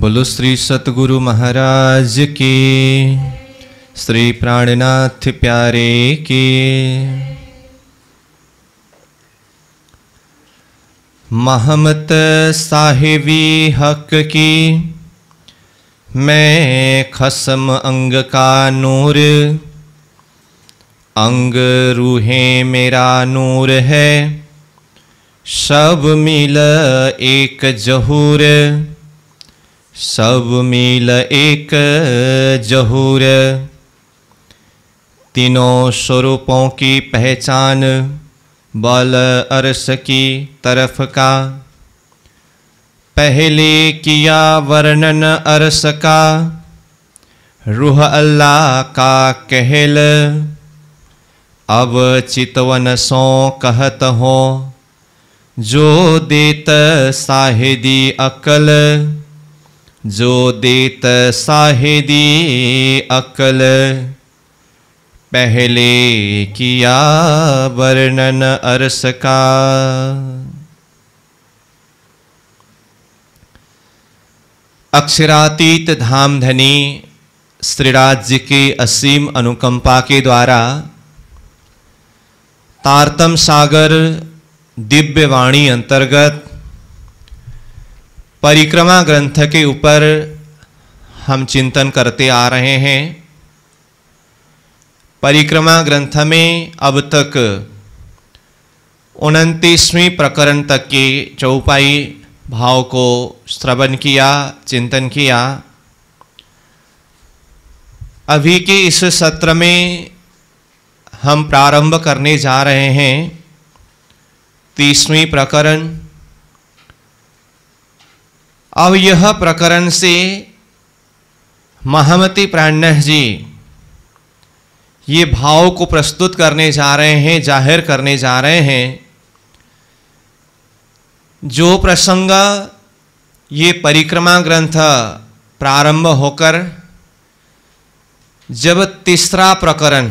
बोलो श्री सतगुरु महाराज के श्री प्राणनाथ प्यारे के महमत साहिबी हक की मैं खसम अंग का नूर अंग रूहे मेरा नूर है सब मिल एक जहूर सब मिल एक जहूर तीनों स्वरूपों की पहचान बल अर्श की तरफ का पहले किया वर्णन अर्श का रूह अल्लाह का कहल अब चितवन सो कहत हो जो देत साहिदी अकल जो देत दी अकल पहले किया वर्णन अर्स का अक्षरातीत धाम धनी श्रीराज जी असीम अनुकंपा के द्वारा तारतम सागर दिव्य वाणी अंतर्गत परिक्रमा ग्रंथ के ऊपर हम चिंतन करते आ रहे हैं परिक्रमा ग्रंथ में अब तक उनतीसवीं प्रकरण तक के चौपाई भाव को श्रवण किया चिंतन किया अभी के इस सत्र में हम प्रारंभ करने जा रहे हैं तीसवीं प्रकरण अब यह प्रकरण से महामती प्राण जी ये भाव को प्रस्तुत करने जा रहे हैं जाहिर करने जा रहे हैं जो प्रसंग ये परिक्रमा ग्रंथ प्रारंभ होकर जब तीसरा प्रकरण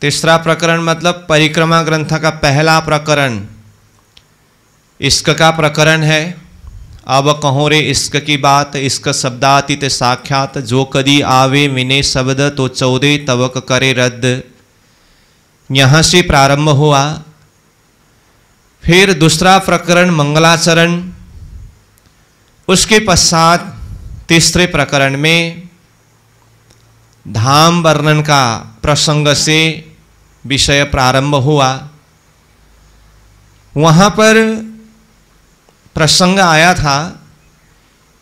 तीसरा प्रकरण मतलब परिक्रमा ग्रंथ का पहला प्रकरण इश्क का प्रकरण है अब कहो रे इश्क की बात इश्क शब्दातीत साक्षात जो कदी आवे मिने शब्द तो चौदह तवक करे रद्द यहाँ से प्रारंभ हुआ फिर दूसरा प्रकरण मंगलाचरण उसके पश्चात तीसरे प्रकरण में धाम वर्णन का प्रसंग से विषय प्रारंभ हुआ वहाँ पर प्रसंग आया था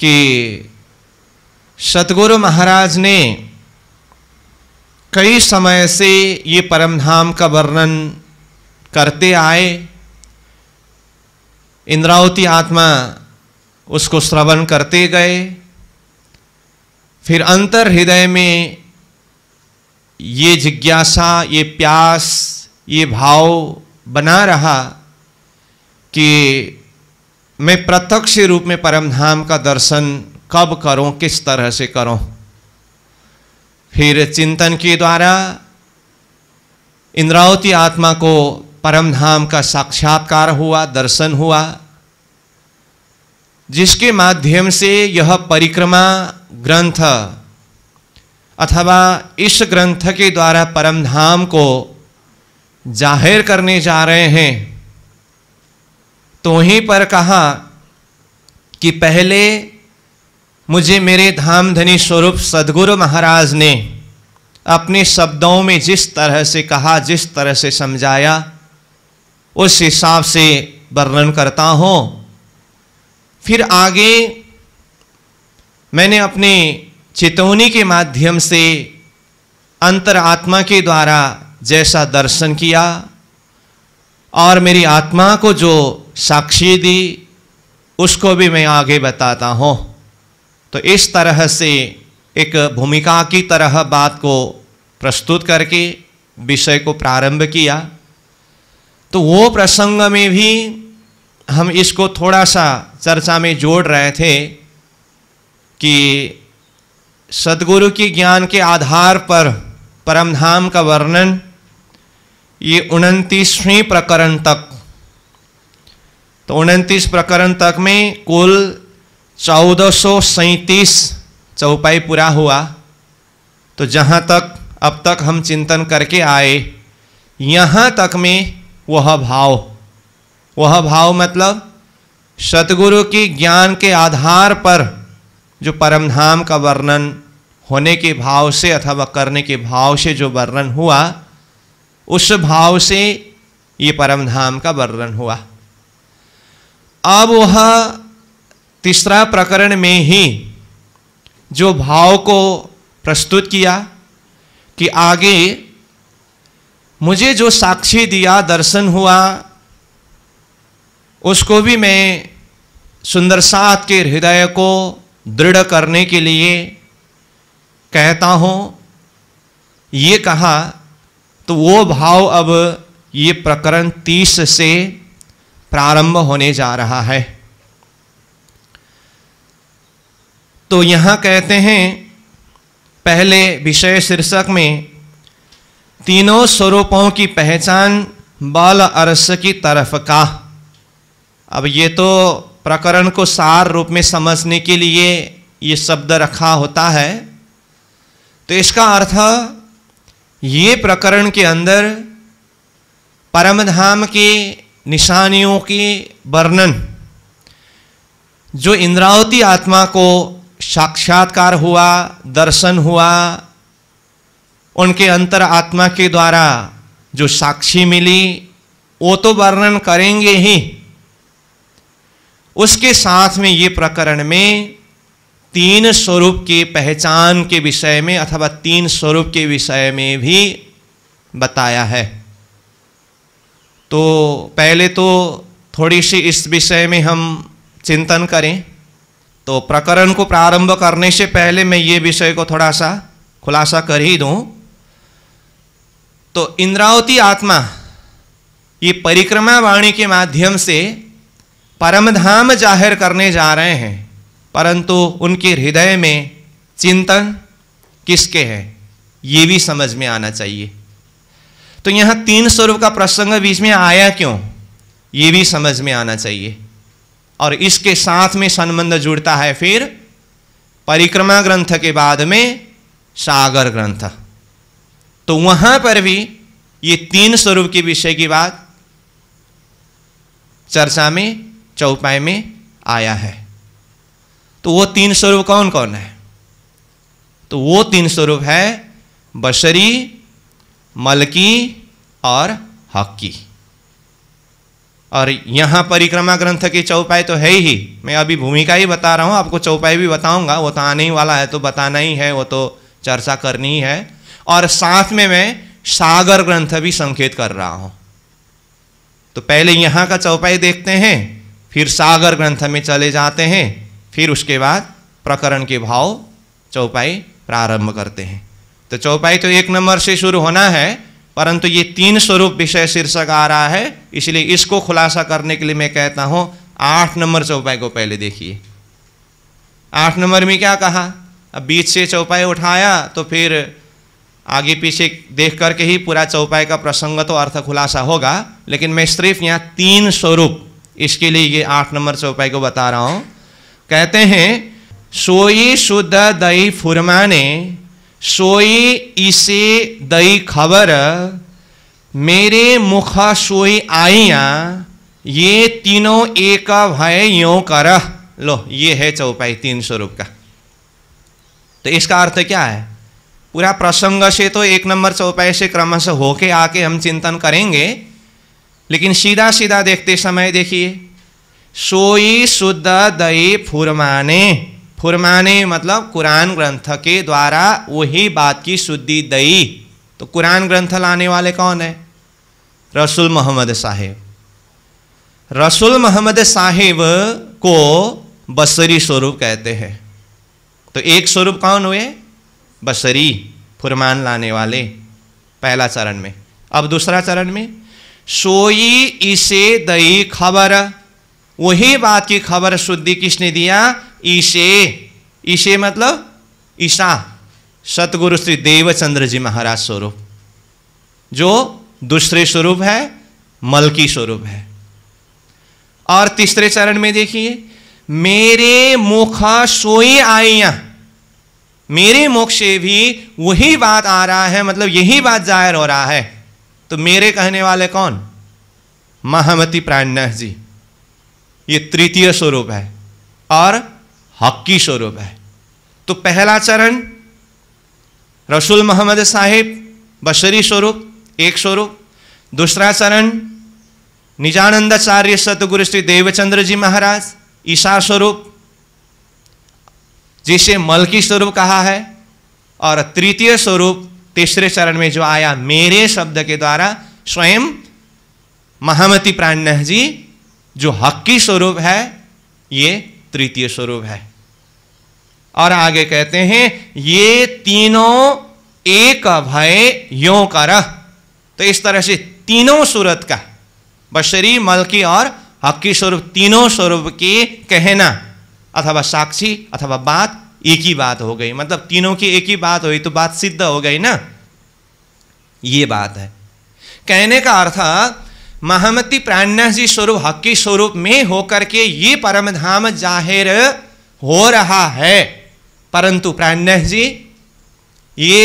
कि सतगुरु महाराज ने कई समय से ये परमधाम का वर्णन करते आए इंद्रावती आत्मा उसको श्रवण करते गए फिर अंतर हृदय में ये जिज्ञासा ये प्यास ये भाव बना रहा कि मैं प्रत्यक्ष रूप में परमधाम का दर्शन कब करूं किस तरह से करूं फिर चिंतन के द्वारा इंद्रावती आत्मा को परमधाम का साक्षात्कार हुआ दर्शन हुआ जिसके माध्यम से यह परिक्रमा ग्रंथ अथवा इस ग्रंथ के द्वारा परमधाम को जाहिर करने जा रहे हैं तो वहीं पर कहा कि पहले मुझे मेरे धाम धनी स्वरूप सदगुरु महाराज ने अपने शब्दों में जिस तरह से कहा जिस तरह से समझाया उस हिसाब से वर्णन करता हूँ फिर आगे मैंने अपने चेतवनी के माध्यम से अंतरात्मा के द्वारा जैसा दर्शन किया और मेरी आत्मा को जो साक्षी दी उसको भी मैं आगे बताता हूँ तो इस तरह से एक भूमिका की तरह बात को प्रस्तुत करके विषय को प्रारंभ किया तो वो प्रसंग में भी हम इसको थोड़ा सा चर्चा में जोड़ रहे थे कि सदगुरु की ज्ञान के आधार पर परमधाम का वर्णन ये उनतीसवीं प्रकरण तक तो उनतीस प्रकरण तक में कुल चौदह सौ सैंतीस चौपाई पूरा हुआ तो जहाँ तक अब तक हम चिंतन करके आए यहाँ तक में वह भाव वह भाव मतलब सतगुरु की ज्ञान के आधार पर जो परमधाम का वर्णन होने के भाव से अथवा करने के भाव से जो वर्णन हुआ उस भाव से ये परमधाम का वर्णन हुआ अब वह तीसरा प्रकरण में ही जो भाव को प्रस्तुत किया कि आगे मुझे जो साक्षी दिया दर्शन हुआ उसको भी मैं सुंदर साथ के हृदय को दृढ़ करने के लिए कहता हूँ ये कहा तो वो भाव अब ये प्रकरण तीस से प्रारंभ होने जा रहा है तो यहां कहते हैं पहले विषय शीर्षक में तीनों स्वरूपों की पहचान बल अरस की तरफ का अब ये तो प्रकरण को सार रूप में समझने के लिए ये शब्द रखा होता है तो इसका अर्थ ये प्रकरण के अंदर परमधाम के निशानियों के वर्णन जो इंद्रावती आत्मा को साक्षात्कार हुआ दर्शन हुआ उनके अंतर आत्मा के द्वारा जो साक्षी मिली वो तो वर्णन करेंगे ही उसके साथ में ये प्रकरण में तीन स्वरूप की पहचान के विषय में अथवा तीन स्वरूप के विषय में भी बताया है तो पहले तो थोड़ी सी इस विषय में हम चिंतन करें तो प्रकरण को प्रारंभ करने से पहले मैं ये विषय को थोड़ा सा खुलासा कर ही दूँ तो इंद्रावती आत्मा ये परिक्रमा वाणी के माध्यम से परमधाम जाहिर करने जा रहे हैं परंतु उनके हृदय में चिंतन किसके हैं ये भी समझ में आना चाहिए तो यहां तीन स्वरूप का प्रसंग बीच में आया क्यों ये भी समझ में आना चाहिए और इसके साथ में संबंध जुड़ता है फिर परिक्रमा ग्रंथ के बाद में सागर ग्रंथ तो वहां पर भी ये तीन स्वरूप के विषय की बात चर्चा में चौपाई में आया है तो वो तीन स्वरूप कौन कौन है तो वो तीन स्वरूप है बशरी मलकी और हक्की और यहाँ परिक्रमा ग्रंथ की चौपाई तो है ही मैं अभी भूमिका ही बता रहा हूँ आपको चौपाई भी बताऊँगा वो तो आने ही वाला है तो बताना ही है वो तो चर्चा करनी ही है और साथ में मैं सागर ग्रंथ भी संकेत कर रहा हूँ तो पहले यहाँ का चौपाई देखते हैं फिर सागर ग्रंथ में चले जाते हैं फिर उसके बाद प्रकरण के भाव चौपाई प्रारंभ करते हैं तो चौपाई तो एक नंबर से शुरू होना है परंतु ये तीन स्वरूप विषय शीर्षक आ रहा है इसलिए इसको खुलासा करने के लिए मैं कहता हूं आठ नंबर चौपाई को पहले देखिए आठ नंबर में क्या कहा अब बीच से चौपाई उठाया तो फिर आगे पीछे देख करके ही पूरा चौपाई का प्रसंग तो अर्थ खुलासा होगा लेकिन मैं सिर्फ यहाँ तीन स्वरूप इसके लिए ये आठ नंबर चौपाई को बता रहा हूँ कहते हैं सोई शुद्ध दई फुरमाने सोई इसे दई खबर मेरे मुखा सोई आइया ये तीनों एक भय यो कर लो ये है चौपाई तीन स्वरूप का तो इसका अर्थ क्या है पूरा प्रसंग से तो एक नंबर चौपाई से क्रमश होके आके हम चिंतन करेंगे लेकिन सीधा सीधा देखते समय देखिए सोई शुद्ध दई फुरमाने फुरमाने मतलब कुरान ग्रंथ के द्वारा वही बात की शुद्धि दई तो कुरान ग्रंथ लाने वाले कौन है रसूल मोहम्मद साहेब रसूल मोहम्मद साहेब को बसरी स्वरूप कहते हैं तो एक स्वरूप कौन हुए बसरी फुरमान लाने वाले पहला चरण में अब दूसरा चरण में सोई इसे दई खबर वही बात की खबर शुद्धि किसने दिया ईशे ईशे मतलब ईशा सतगुरु श्री देवचंद्र जी महाराज स्वरूप जो दूसरे स्वरूप है मलकी स्वरूप है और तीसरे चरण में देखिए मेरे मुख सोई आइया मेरे मुख से भी वही बात आ रहा है मतलब यही बात जाहिर हो रहा है तो मेरे कहने वाले कौन महामती प्राणनाथ जी ये तृतीय स्वरूप है और हक्की स्वरूप है तो पहला चरण रसूल मोहम्मद साहिब बशरी स्वरूप एक स्वरूप दूसरा चरण निजानंदाचार्य सतगुरु श्री देवचंद्र जी महाराज ईशा स्वरूप जिसे मलकी स्वरूप कहा है और तृतीय स्वरूप तीसरे चरण में जो आया मेरे शब्द के द्वारा स्वयं महामती प्राण जी जो हक्की स्वरूप है ये तृतीय स्वरूप है और आगे कहते हैं ये तीनों एक अभय यो कर तो इस तरह से तीनों सूरत का बशरी मलकी और हक्की स्वरूप तीनों स्वरूप के कहना अथवा साक्षी अथवा बात एक ही बात हो गई मतलब तीनों की एक ही बात हुई तो बात सिद्ध हो गई ना ये बात है कहने का अर्थ महामती प्राणनाथ जी स्वरूप हक्की स्वरूप में होकर के ये परमधाम जाहिर हो रहा है परंतु प्राणनाथ जी ये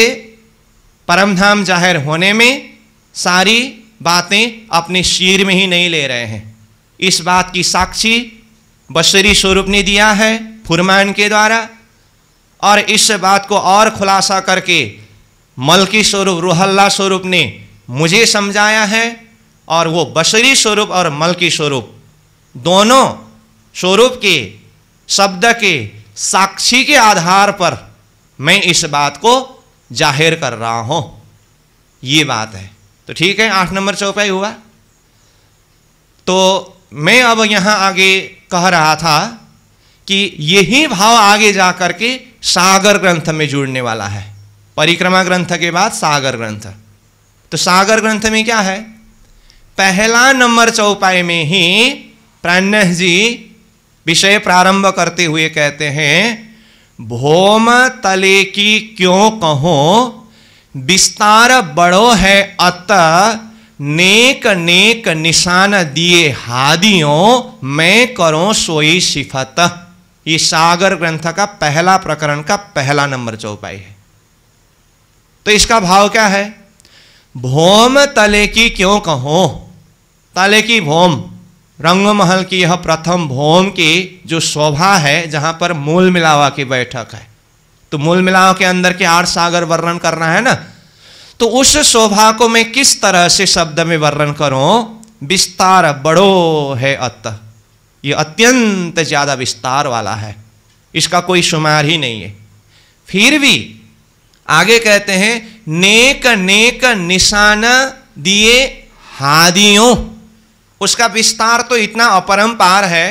परमधाम जाहिर होने में सारी बातें अपने शीर में ही नहीं ले रहे हैं इस बात की साक्षी बशरी स्वरूप ने दिया है फुरमान के द्वारा और इस बात को और खुलासा करके मलकी स्वरूप रूहल्ला स्वरूप ने मुझे समझाया है और वो बशरी स्वरूप और मलकी स्वरूप दोनों स्वरूप के शब्द के साक्षी के आधार पर मैं इस बात को जाहिर कर रहा हूं ये बात है तो ठीक है आठ नंबर चौपाई हुआ तो मैं अब यहां आगे कह रहा था कि यही भाव आगे जा करके सागर ग्रंथ में जुड़ने वाला है परिक्रमा ग्रंथ के बाद सागर ग्रंथ तो सागर ग्रंथ में क्या है पहला नंबर चौपाई में ही प्राण्य जी विषय प्रारंभ करते हुए कहते हैं भोम तले की क्यों कहो विस्तार बड़ो है अत नेक नेक निशान दिए हादियों मैं करो सोई सिफत ये सागर ग्रंथ का पहला प्रकरण का पहला नंबर चौपाई है तो इसका भाव क्या है भौम तले की क्यों कहो तले की भोम महल की यह प्रथम भोम की जो शोभा है जहां पर मूल मिलावा की बैठक है तो मूल मिलावा के अंदर के आठ सागर वर्णन करना है ना तो उस शोभा को मैं किस तरह से शब्द में वर्णन करूं विस्तार बड़ो है अत ये अत्यंत ज़्यादा विस्तार वाला है इसका कोई शुमार ही नहीं है फिर भी आगे कहते हैं नेक नेक निशान दिए हादियों उसका विस्तार तो इतना अपरंपार है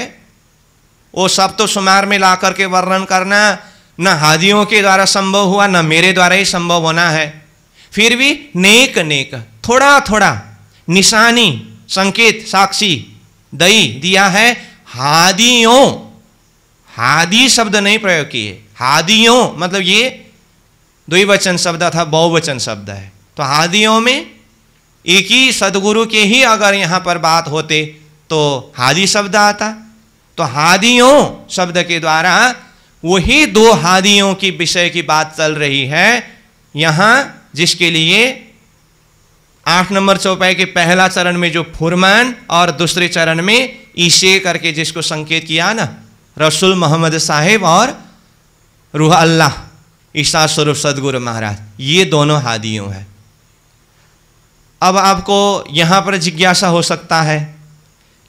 वो सब तो सुमार में ला करके वर्णन करना न हादियों के द्वारा संभव हुआ न मेरे द्वारा ही संभव होना है फिर भी नेक नेक थोड़ा थोड़ा निशानी संकेत साक्षी दई दिया है हादियों हादी शब्द नहीं प्रयोग किए हादियों मतलब ये द्विवचन शब्द था बहुवचन शब्द है तो हादियों में एक ही सदगुरु के ही अगर यहां पर बात होते तो हादी शब्द आता तो हादियों शब्द के द्वारा वही दो हादियों की विषय की बात चल रही है यहां जिसके लिए आठ नंबर चौपाई के पहला चरण में जो फुरमान और दूसरे चरण में ईशे करके जिसको संकेत किया ना रसूल मोहम्मद साहेब और रूह अल्लाह ईशा स्वरूप सदगुरु महाराज ये दोनों हादियों हैं अब आपको यहाँ पर जिज्ञासा हो सकता है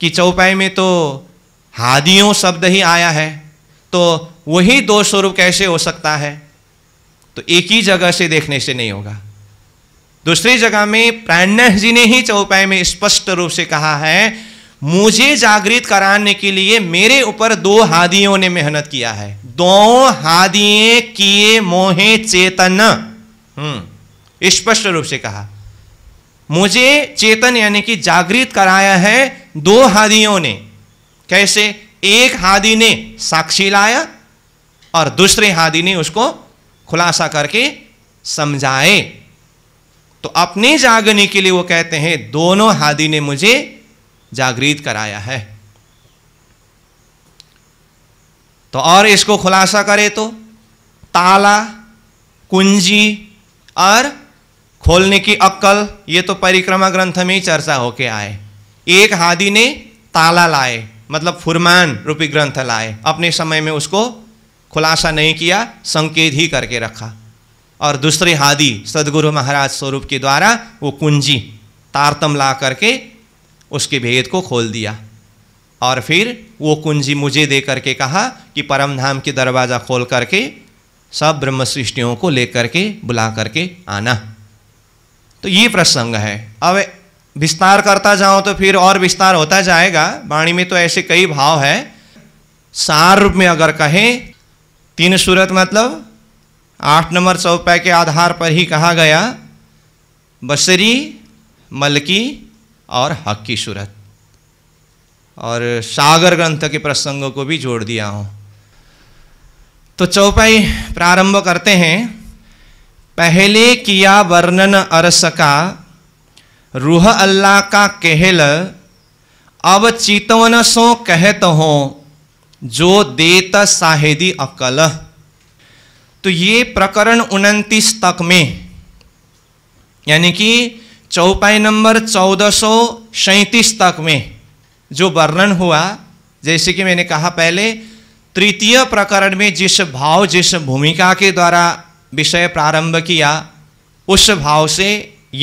कि चौपाई में तो हादियों शब्द ही आया है तो वही दो स्वरूप कैसे हो सकता है तो एक ही जगह से देखने से नहीं होगा दूसरी जगह में प्राण जी ने ही चौपाई में स्पष्ट रूप से कहा है मुझे जागृत कराने के लिए मेरे ऊपर दो हादियों ने मेहनत किया है दो हादिये किए मोहे चेतन हम्म, स्पष्ट रूप से कहा मुझे चेतन यानी कि जागृत कराया है दो हादियों ने कैसे एक हादी ने साक्षी लाया और दूसरे हादी ने उसको खुलासा करके समझाए तो अपने जागने के लिए वो कहते हैं दोनों हादी ने मुझे जागृत कराया है तो और इसको खुलासा करें तो ताला कुंजी और खोलने की अक्कल ये तो परिक्रमा ग्रंथ में ही चर्चा होके आए एक हादी ने ताला लाए मतलब फुरमान रूपी ग्रंथ लाए अपने समय में उसको खुलासा नहीं किया संकेत ही करके रखा और दूसरे हादी सदगुरु महाराज स्वरूप के द्वारा वो कुंजी तारतम ला करके उसके भेद को खोल दिया और फिर वो कुंजी मुझे दे करके कहा कि परमधाम के दरवाज़ा खोल करके सब ब्रह्म सृष्टियों को लेकर के बुला करके आना तो ये प्रसंग है अब विस्तार करता जाऊँ तो फिर और विस्तार होता जाएगा वाणी में तो ऐसे कई भाव है सार रूप में अगर कहें तीन सूरत मतलब आठ नंबर चौपा के आधार पर ही कहा गया बसरी मलकी और हक की सूरत और सागर ग्रंथ के प्रसंगों को भी जोड़ दिया हूँ तो चौपाई प्रारंभ करते हैं पहले किया वर्णन अरस का रूह अल्लाह का कहल अब चितवन सो कहत हो जो देत साहेदी अकल तो ये प्रकरण उनतीस तक में यानी कि चौपाई नंबर चौदह सौ सैंतीस तक में जो वर्णन हुआ जैसे कि मैंने कहा पहले तृतीय प्रकरण में जिस भाव जिस भूमिका के द्वारा विषय प्रारंभ किया उस भाव से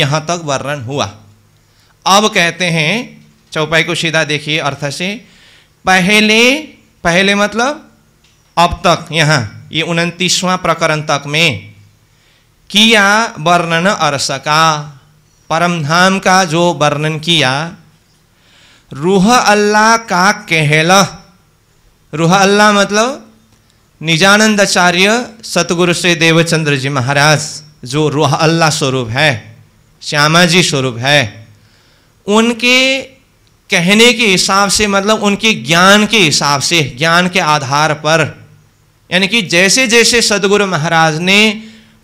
यहाँ तक वर्णन हुआ अब कहते हैं चौपाई को सीधा देखिए अर्थ से पहले पहले मतलब अब तक यहाँ ये उनतीसवां प्रकरण तक में किया वर्णन अर्श का परमधाम का जो वर्णन किया रूह अल्लाह का कहला रूह अल्लाह मतलब निजानंद आचार्य सतगुरु श्री देवचंद्र जी महाराज जो रूह अल्लाह स्वरूप है श्यामा जी स्वरूप है उनके कहने के हिसाब से मतलब उनके ज्ञान के हिसाब से ज्ञान के आधार पर यानी कि जैसे जैसे सदगुरु महाराज ने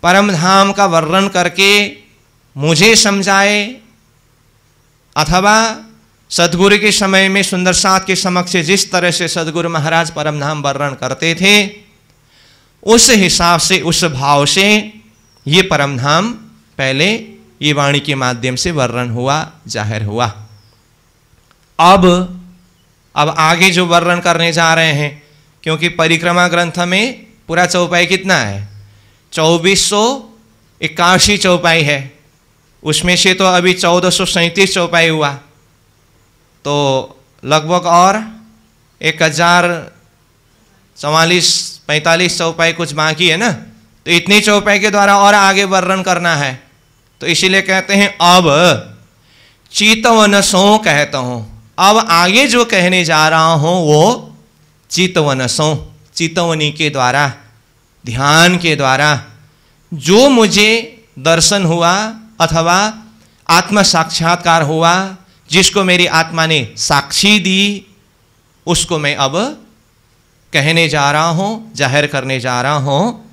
परमधाम का वर्णन करके मुझे समझाए अथवा सदगुरु के समय में सुंदर सात के समक्ष से जिस तरह से सदगुरु महाराज परम नाम वर्णन करते थे उस हिसाब से उस भाव से ये परम धाम पहले ये वाणी के माध्यम से वर्णन हुआ जाहिर हुआ अब अब आगे जो वर्णन करने जा रहे हैं क्योंकि परिक्रमा ग्रंथ में पूरा चौपाई कितना है चौबीस सौ इक्यासी चौपाई है उसमें से तो अभी चौदह सौ सैंतीस चौपाई हुआ तो लगभग और एक हज़ार चवालीस पैंतालीस चौपाई कुछ बाकी है ना तो इतनी चौपाई के द्वारा और आगे वर्णन करना है तो इसीलिए कहते हैं अब चितवनसों कहता हूँ अब आगे जो कहने जा रहा हूँ वो चितवनसों चितवनी के द्वारा ध्यान के द्वारा जो मुझे दर्शन हुआ अथवा आत्म साक्षात्कार हुआ जिसको मेरी आत्मा ने साक्षी दी उसको मैं अब कहने जा रहा हूँ जाहिर करने जा रहा हूँ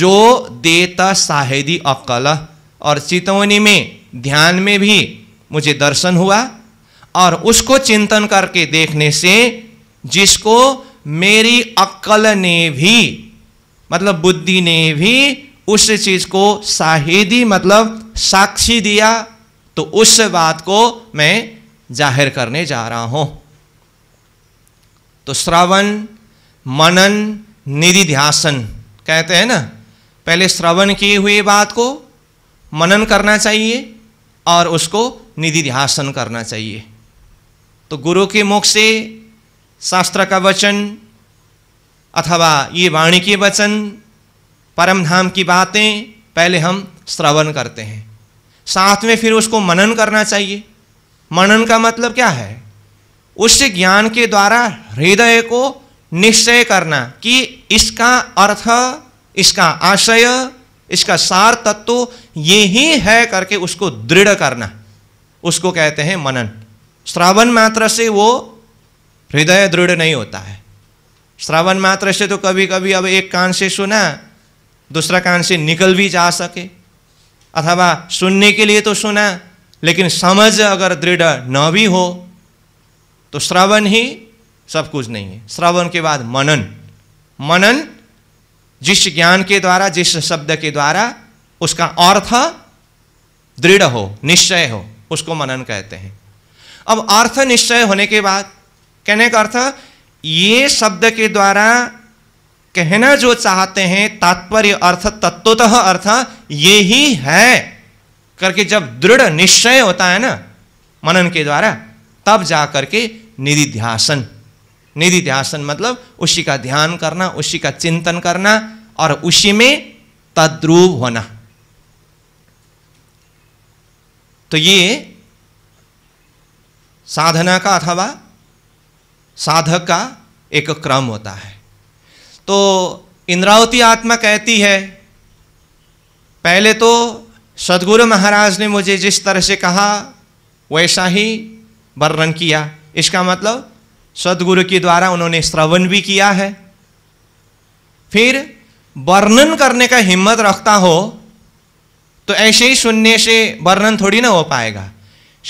जो देता साहेदी अक्ल और चितवनी में ध्यान में भी मुझे दर्शन हुआ और उसको चिंतन करके देखने से जिसको मेरी अकल ने भी मतलब बुद्धि ने भी उस चीज़ को साहेदी मतलब साक्षी दिया तो उस बात को मैं जाहिर करने जा रहा हूं तो श्रवण मनन निधि ध्यासन कहते हैं ना पहले श्रवण किए हुए बात को मनन करना चाहिए और उसको निधि ध्यासन करना चाहिए तो गुरु के मुख से शास्त्र का वचन अथवा ये वाणी के वचन परमधाम की बातें पहले हम श्रवण करते हैं साथ में फिर उसको मनन करना चाहिए मनन का मतलब क्या है उस ज्ञान के द्वारा हृदय को निश्चय करना कि इसका अर्थ इसका आशय इसका सार तत्व ये ही है करके उसको दृढ़ करना उसको कहते हैं मनन श्रावण मात्र से वो हृदय दृढ़ नहीं होता है श्रावण मात्र से तो कभी कभी अब एक कान से सुना दूसरा कान से निकल भी जा सके अथवा सुनने के लिए तो सुना लेकिन समझ अगर दृढ़ न भी हो तो श्रवण ही सब कुछ नहीं है श्रवण के बाद मनन मनन जिस ज्ञान के द्वारा जिस शब्द के द्वारा उसका अर्थ दृढ़ हो निश्चय हो उसको मनन कहते हैं अब अर्थ निश्चय होने के बाद कहने का अर्थ ये शब्द के द्वारा कहना जो चाहते हैं तात्पर्य अर्थ तत्वतः अर्थ ये ही है करके जब दृढ़ निश्चय होता है ना मनन के द्वारा तब जा करके निधिध्यासन निधिध्यासन मतलब उसी का ध्यान करना उसी का चिंतन करना और उसी में तद्रूप होना तो ये साधना का अथवा साधक का एक क्रम होता है तो इंद्रावती आत्मा कहती है पहले तो सदगुरु महाराज ने मुझे जिस तरह से कहा वैसा ही वर्णन किया इसका मतलब सदगुरु के द्वारा उन्होंने श्रवण भी किया है फिर वर्णन करने का हिम्मत रखता हो तो ऐसे ही सुनने से वर्णन थोड़ी ना हो पाएगा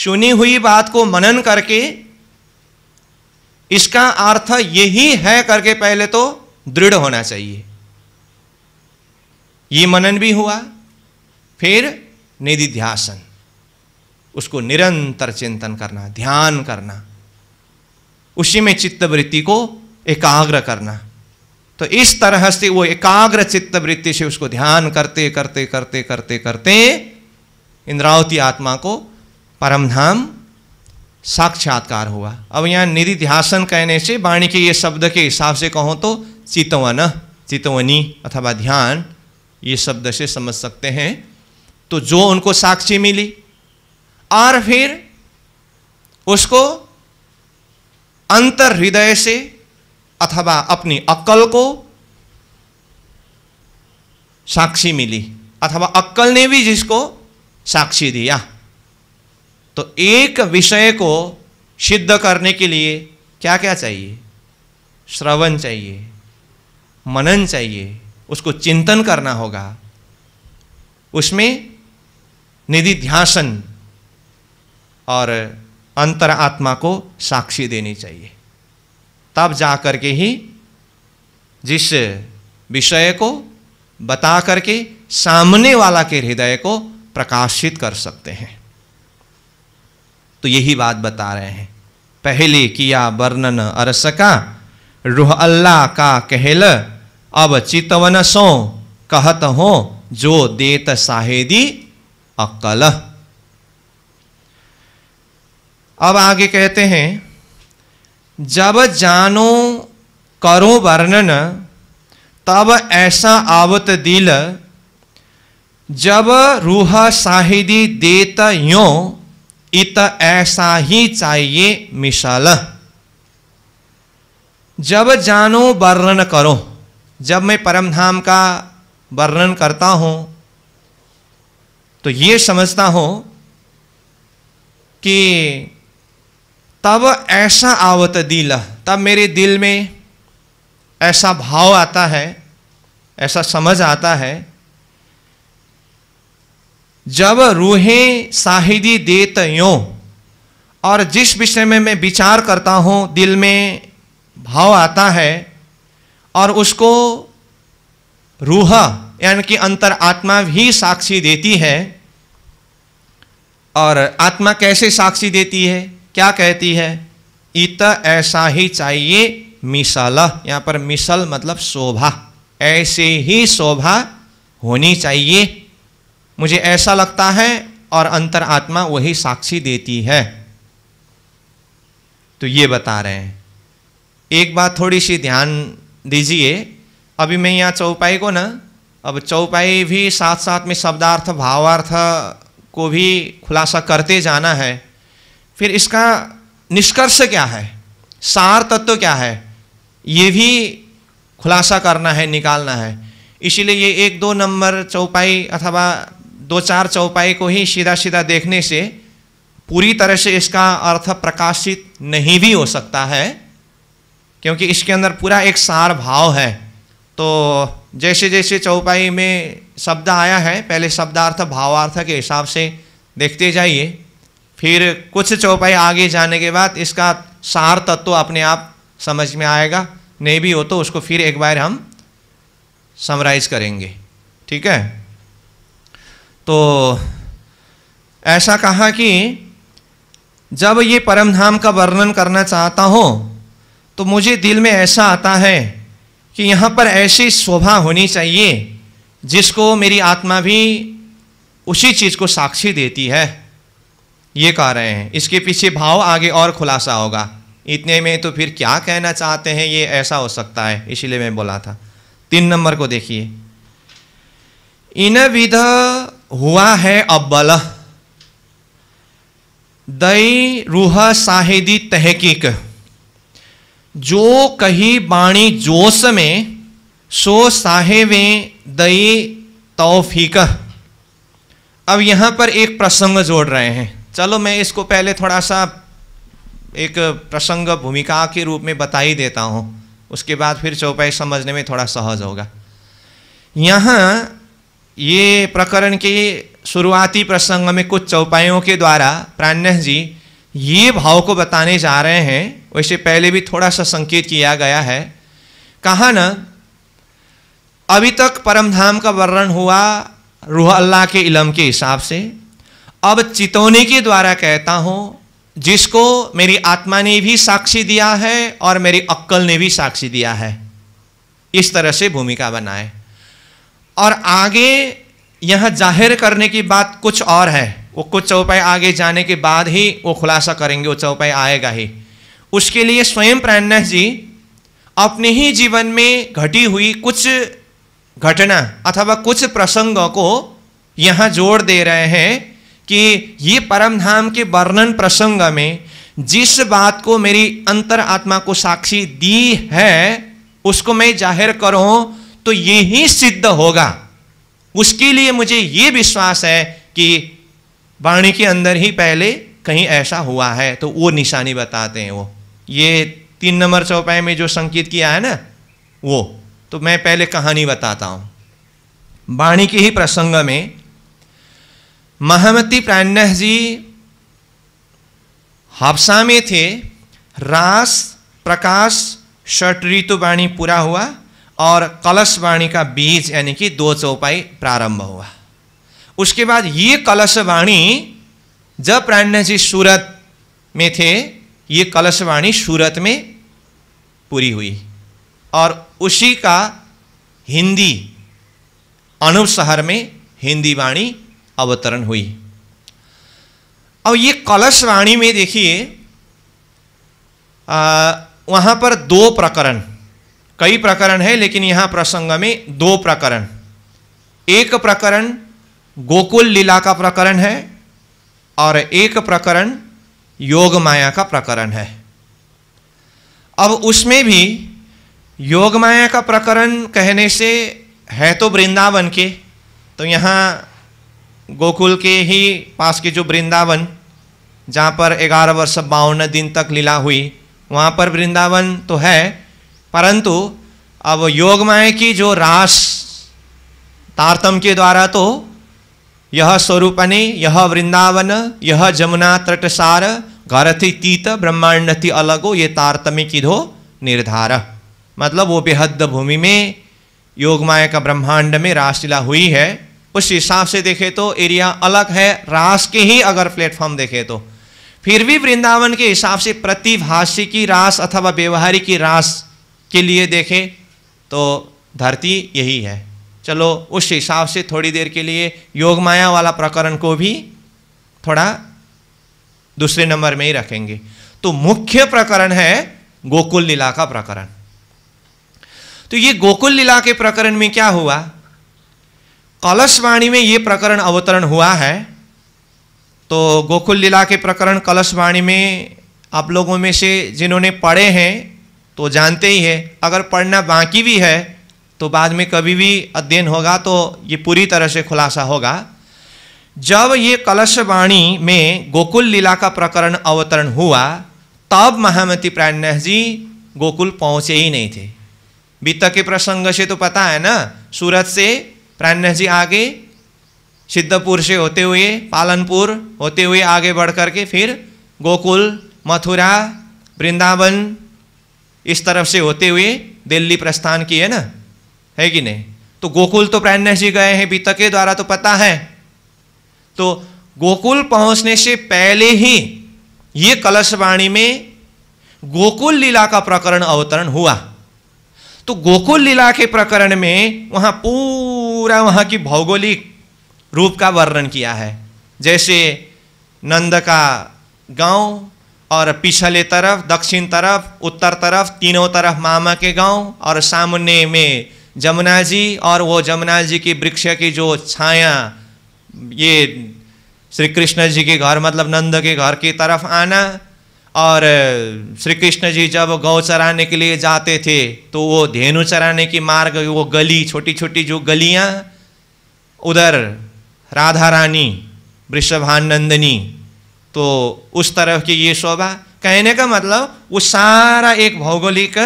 सुनी हुई बात को मनन करके इसका अर्थ यही है करके पहले तो दृढ़ होना चाहिए ये मनन भी हुआ फिर निधिध्यासन उसको निरंतर चिंतन करना ध्यान करना उसी में चित्तवृत्ति को एकाग्र करना तो इस तरह से वो एकाग्र चित्तवृत्ति से उसको ध्यान करते करते करते करते करते इंद्रावती आत्मा को परमधाम साक्षात्कार हुआ अब यहां निधि ध्यासन कहने से वाणी के ये शब्द के हिसाब से कहो तो चितवन चितवनी अथवा ध्यान ये शब्द से समझ सकते हैं तो जो उनको साक्षी मिली और फिर उसको अंतर हृदय से अथवा अपनी अक्ल को साक्षी मिली अथवा अक्ल ने भी जिसको साक्षी दिया तो एक विषय को सिद्ध करने के लिए क्या क्या चाहिए श्रवण चाहिए मनन चाहिए उसको चिंतन करना होगा उसमें निधि ध्यासन और अंतरात्मा को साक्षी देनी चाहिए तब जा करके के ही जिस विषय को बता करके सामने वाला के हृदय को प्रकाशित कर सकते हैं तो यही बात बता रहे हैं पहले किया वर्णन अरस का रूह अल्लाह का कहल अब चितवन सो कहत हो जो देत साहेदी अकल अब आगे कहते हैं जब जानो करो वर्णन तब ऐसा आवत दिल जब रूह साहिदी देत यो इत ऐसा ही चाहिए मिशाल जब जानो वर्णन करो जब मैं परमधाम का वर्णन करता हूँ तो ये समझता हूँ कि तब ऐसा आवत दिल तब मेरे दिल में ऐसा भाव आता है ऐसा समझ आता है जब रूहें साहिदी देत यो और जिस विषय में मैं विचार करता हूँ दिल में भाव आता है और उसको रूह यानी कि अंतर आत्मा भी साक्षी देती है और आत्मा कैसे साक्षी देती है क्या कहती है इत ऐसा ही चाहिए मिसल यहाँ पर मिसल मतलब शोभा ऐसे ही शोभा होनी चाहिए मुझे ऐसा लगता है और अंतर आत्मा वही साक्षी देती है तो ये बता रहे हैं एक बात थोड़ी सी ध्यान दीजिए अभी मैं यहाँ चौपाई को ना अब चौपाई भी साथ साथ में शब्दार्थ भावार्थ को भी खुलासा करते जाना है फिर इसका निष्कर्ष क्या है सार तत्व क्या है ये भी खुलासा करना है निकालना है इसीलिए ये एक दो नंबर चौपाई अथवा दो चार चौपाई को ही सीधा सीधा देखने से पूरी तरह से इसका अर्थ प्रकाशित नहीं भी हो सकता है क्योंकि इसके अंदर पूरा एक सार भाव है तो जैसे जैसे चौपाई में शब्द आया है पहले शब्दार्थ भावार्थ के हिसाब से देखते जाइए फिर कुछ चौपाई आगे जाने के बाद इसका सार तत्व तो अपने आप समझ में आएगा नहीं भी हो तो उसको फिर एक बार हम समराइज करेंगे ठीक है तो ऐसा कहा कि जब ये परमधाम का वर्णन करना चाहता हो तो मुझे दिल में ऐसा आता है कि यहाँ पर ऐसी शोभा होनी चाहिए जिसको मेरी आत्मा भी उसी चीज़ को साक्षी देती है ये कह रहे हैं इसके पीछे भाव आगे और खुलासा होगा इतने में तो फिर क्या कहना चाहते हैं ये ऐसा हो सकता है इसीलिए मैं बोला था तीन नंबर को देखिए इन विध हुआ है अब्बल दई रूह साहिदी तहकीक जो कही बाणी जोश में सो साहेवे दई तौफीक अब यहाँ पर एक प्रसंग जोड़ रहे हैं चलो मैं इसको पहले थोड़ा सा एक प्रसंग भूमिका के रूप में बता ही देता हूँ उसके बाद फिर चौपाई समझने में थोड़ा सहज होगा यहाँ ये प्रकरण के शुरुआती प्रसंग में कुछ चौपाइयों के द्वारा प्राण्य जी ये भाव को बताने जा रहे हैं वैसे पहले भी थोड़ा सा संकेत किया गया है कहा ना अभी तक परमधाम का वर्णन हुआ रूह अल्लाह के इलम के हिसाब से अब चितौनी के द्वारा कहता हूँ जिसको मेरी आत्मा ने भी साक्षी दिया है और मेरी अक्कल ने भी साक्षी दिया है इस तरह से भूमिका बनाए और आगे यह जाहिर करने की बात कुछ और है वो कुछ चौपाई आगे जाने के बाद ही वो खुलासा करेंगे वो चौपाई आएगा ही उसके लिए स्वयं प्राणनाथ जी अपने ही जीवन में घटी हुई कुछ घटना अथवा कुछ प्रसंग को यहाँ जोड़ दे रहे हैं कि ये परम धाम के वर्णन प्रसंग में जिस बात को मेरी अंतर आत्मा को साक्षी दी है उसको मैं जाहिर करूँ तो यही सिद्ध होगा उसके लिए मुझे ये विश्वास है कि वाणी के अंदर ही पहले कहीं ऐसा हुआ है तो वो निशानी बताते हैं वो ये तीन नंबर चौपाई में जो संकेत किया है ना वो तो मैं पहले कहानी बताता हूँ वाणी के ही प्रसंग में महामती प्राण्यह जी हाफसा में थे रास प्रकाश षट ऋतु वाणी पूरा हुआ और कलश वाणी का बीज यानी कि दो चौपाई प्रारंभ हुआ उसके बाद ये कलशवाणी जब प्राण जी सूरत में थे ये कलशवाणी सूरत में पूरी हुई और उसी का हिंदी अनुप शहर में हिंदी वाणी अवतरण हुई और ये कलशवाणी में देखिए वहाँ पर दो प्रकरण कई प्रकरण है लेकिन यहाँ प्रसंग में दो प्रकरण एक प्रकरण गोकुल लीला का प्रकरण है और एक प्रकरण योग माया का प्रकरण है अब उसमें भी योग माया का प्रकरण कहने से है तो वृंदावन के तो यहाँ गोकुल के ही पास के जो वृंदावन जहाँ पर ग्यारह वर्ष बावन दिन तक लीला हुई वहाँ पर वृंदावन तो है परंतु अब योग माया की जो रास तारतम के द्वारा तो यह स्वरूपने यह वृंदावन यह जमुना तटसार थी तीत ब्रह्मांड थी अलगो ये तारतम्य किधो निर्धार मतलब वो बेहद भूमि में योग माया का ब्रह्मांड में रासलीला हुई है उस हिसाब से देखे तो एरिया अलग है रास के ही अगर प्लेटफॉर्म देखे तो फिर भी वृंदावन के हिसाब से प्रतिभाषी की रास अथवा व्यवहारिक की रास के लिए देखें तो धरती यही है चलो उस हिसाब से थोड़ी देर के लिए योग माया वाला प्रकरण को भी थोड़ा दूसरे नंबर में ही रखेंगे तो मुख्य प्रकरण है गोकुल लीला का प्रकरण तो ये गोकुल लीला के प्रकरण में क्या हुआ कलशवाणी में ये प्रकरण अवतरण हुआ है तो गोकुल लीला के प्रकरण कलशवाणी में आप लोगों में से जिन्होंने पढ़े हैं तो जानते ही है अगर पढ़ना बाकी भी है तो बाद में कभी भी अध्ययन होगा तो ये पूरी तरह से खुलासा होगा जब ये कलश वाणी में गोकुल लीला का प्रकरण अवतरण हुआ तब महामती प्राण्य जी गोकुल पहुँचे ही नहीं थे वित्त के प्रसंग से तो पता है ना सूरत से प्राण्य जी आगे सिद्धपुर से होते हुए पालनपुर होते हुए आगे बढ़ करके फिर गोकुल मथुरा वृंदावन इस तरफ से होते हुए दिल्ली प्रस्थान किए ना है कि नहीं तो गोकुल तो जी गए हैं बीतक के द्वारा तो पता है तो गोकुल पहुंचने से पहले ही ये कलशवाणी में गोकुल लीला का प्रकरण अवतरण हुआ तो गोकुल लीला के प्रकरण में वहां पूरा वहां की भौगोलिक रूप का वर्णन किया है जैसे नंद का गांव और पिछले तरफ दक्षिण तरफ उत्तर तरफ तीनों तरफ मामा के गांव और सामने में जमुना जी और वो जमुना जी की वृक्ष की जो छाया ये श्री कृष्ण जी के घर मतलब नंद के घर की तरफ आना और श्री कृष्ण जी जब गौ चराने के लिए जाते थे तो वो धेनु चराने की मार्ग वो गली छोटी छोटी जो गलियाँ उधर राधा रानी वृषभानंदनी तो उस तरफ की ये शोभा कहने का मतलब वो सारा एक भौगोलिक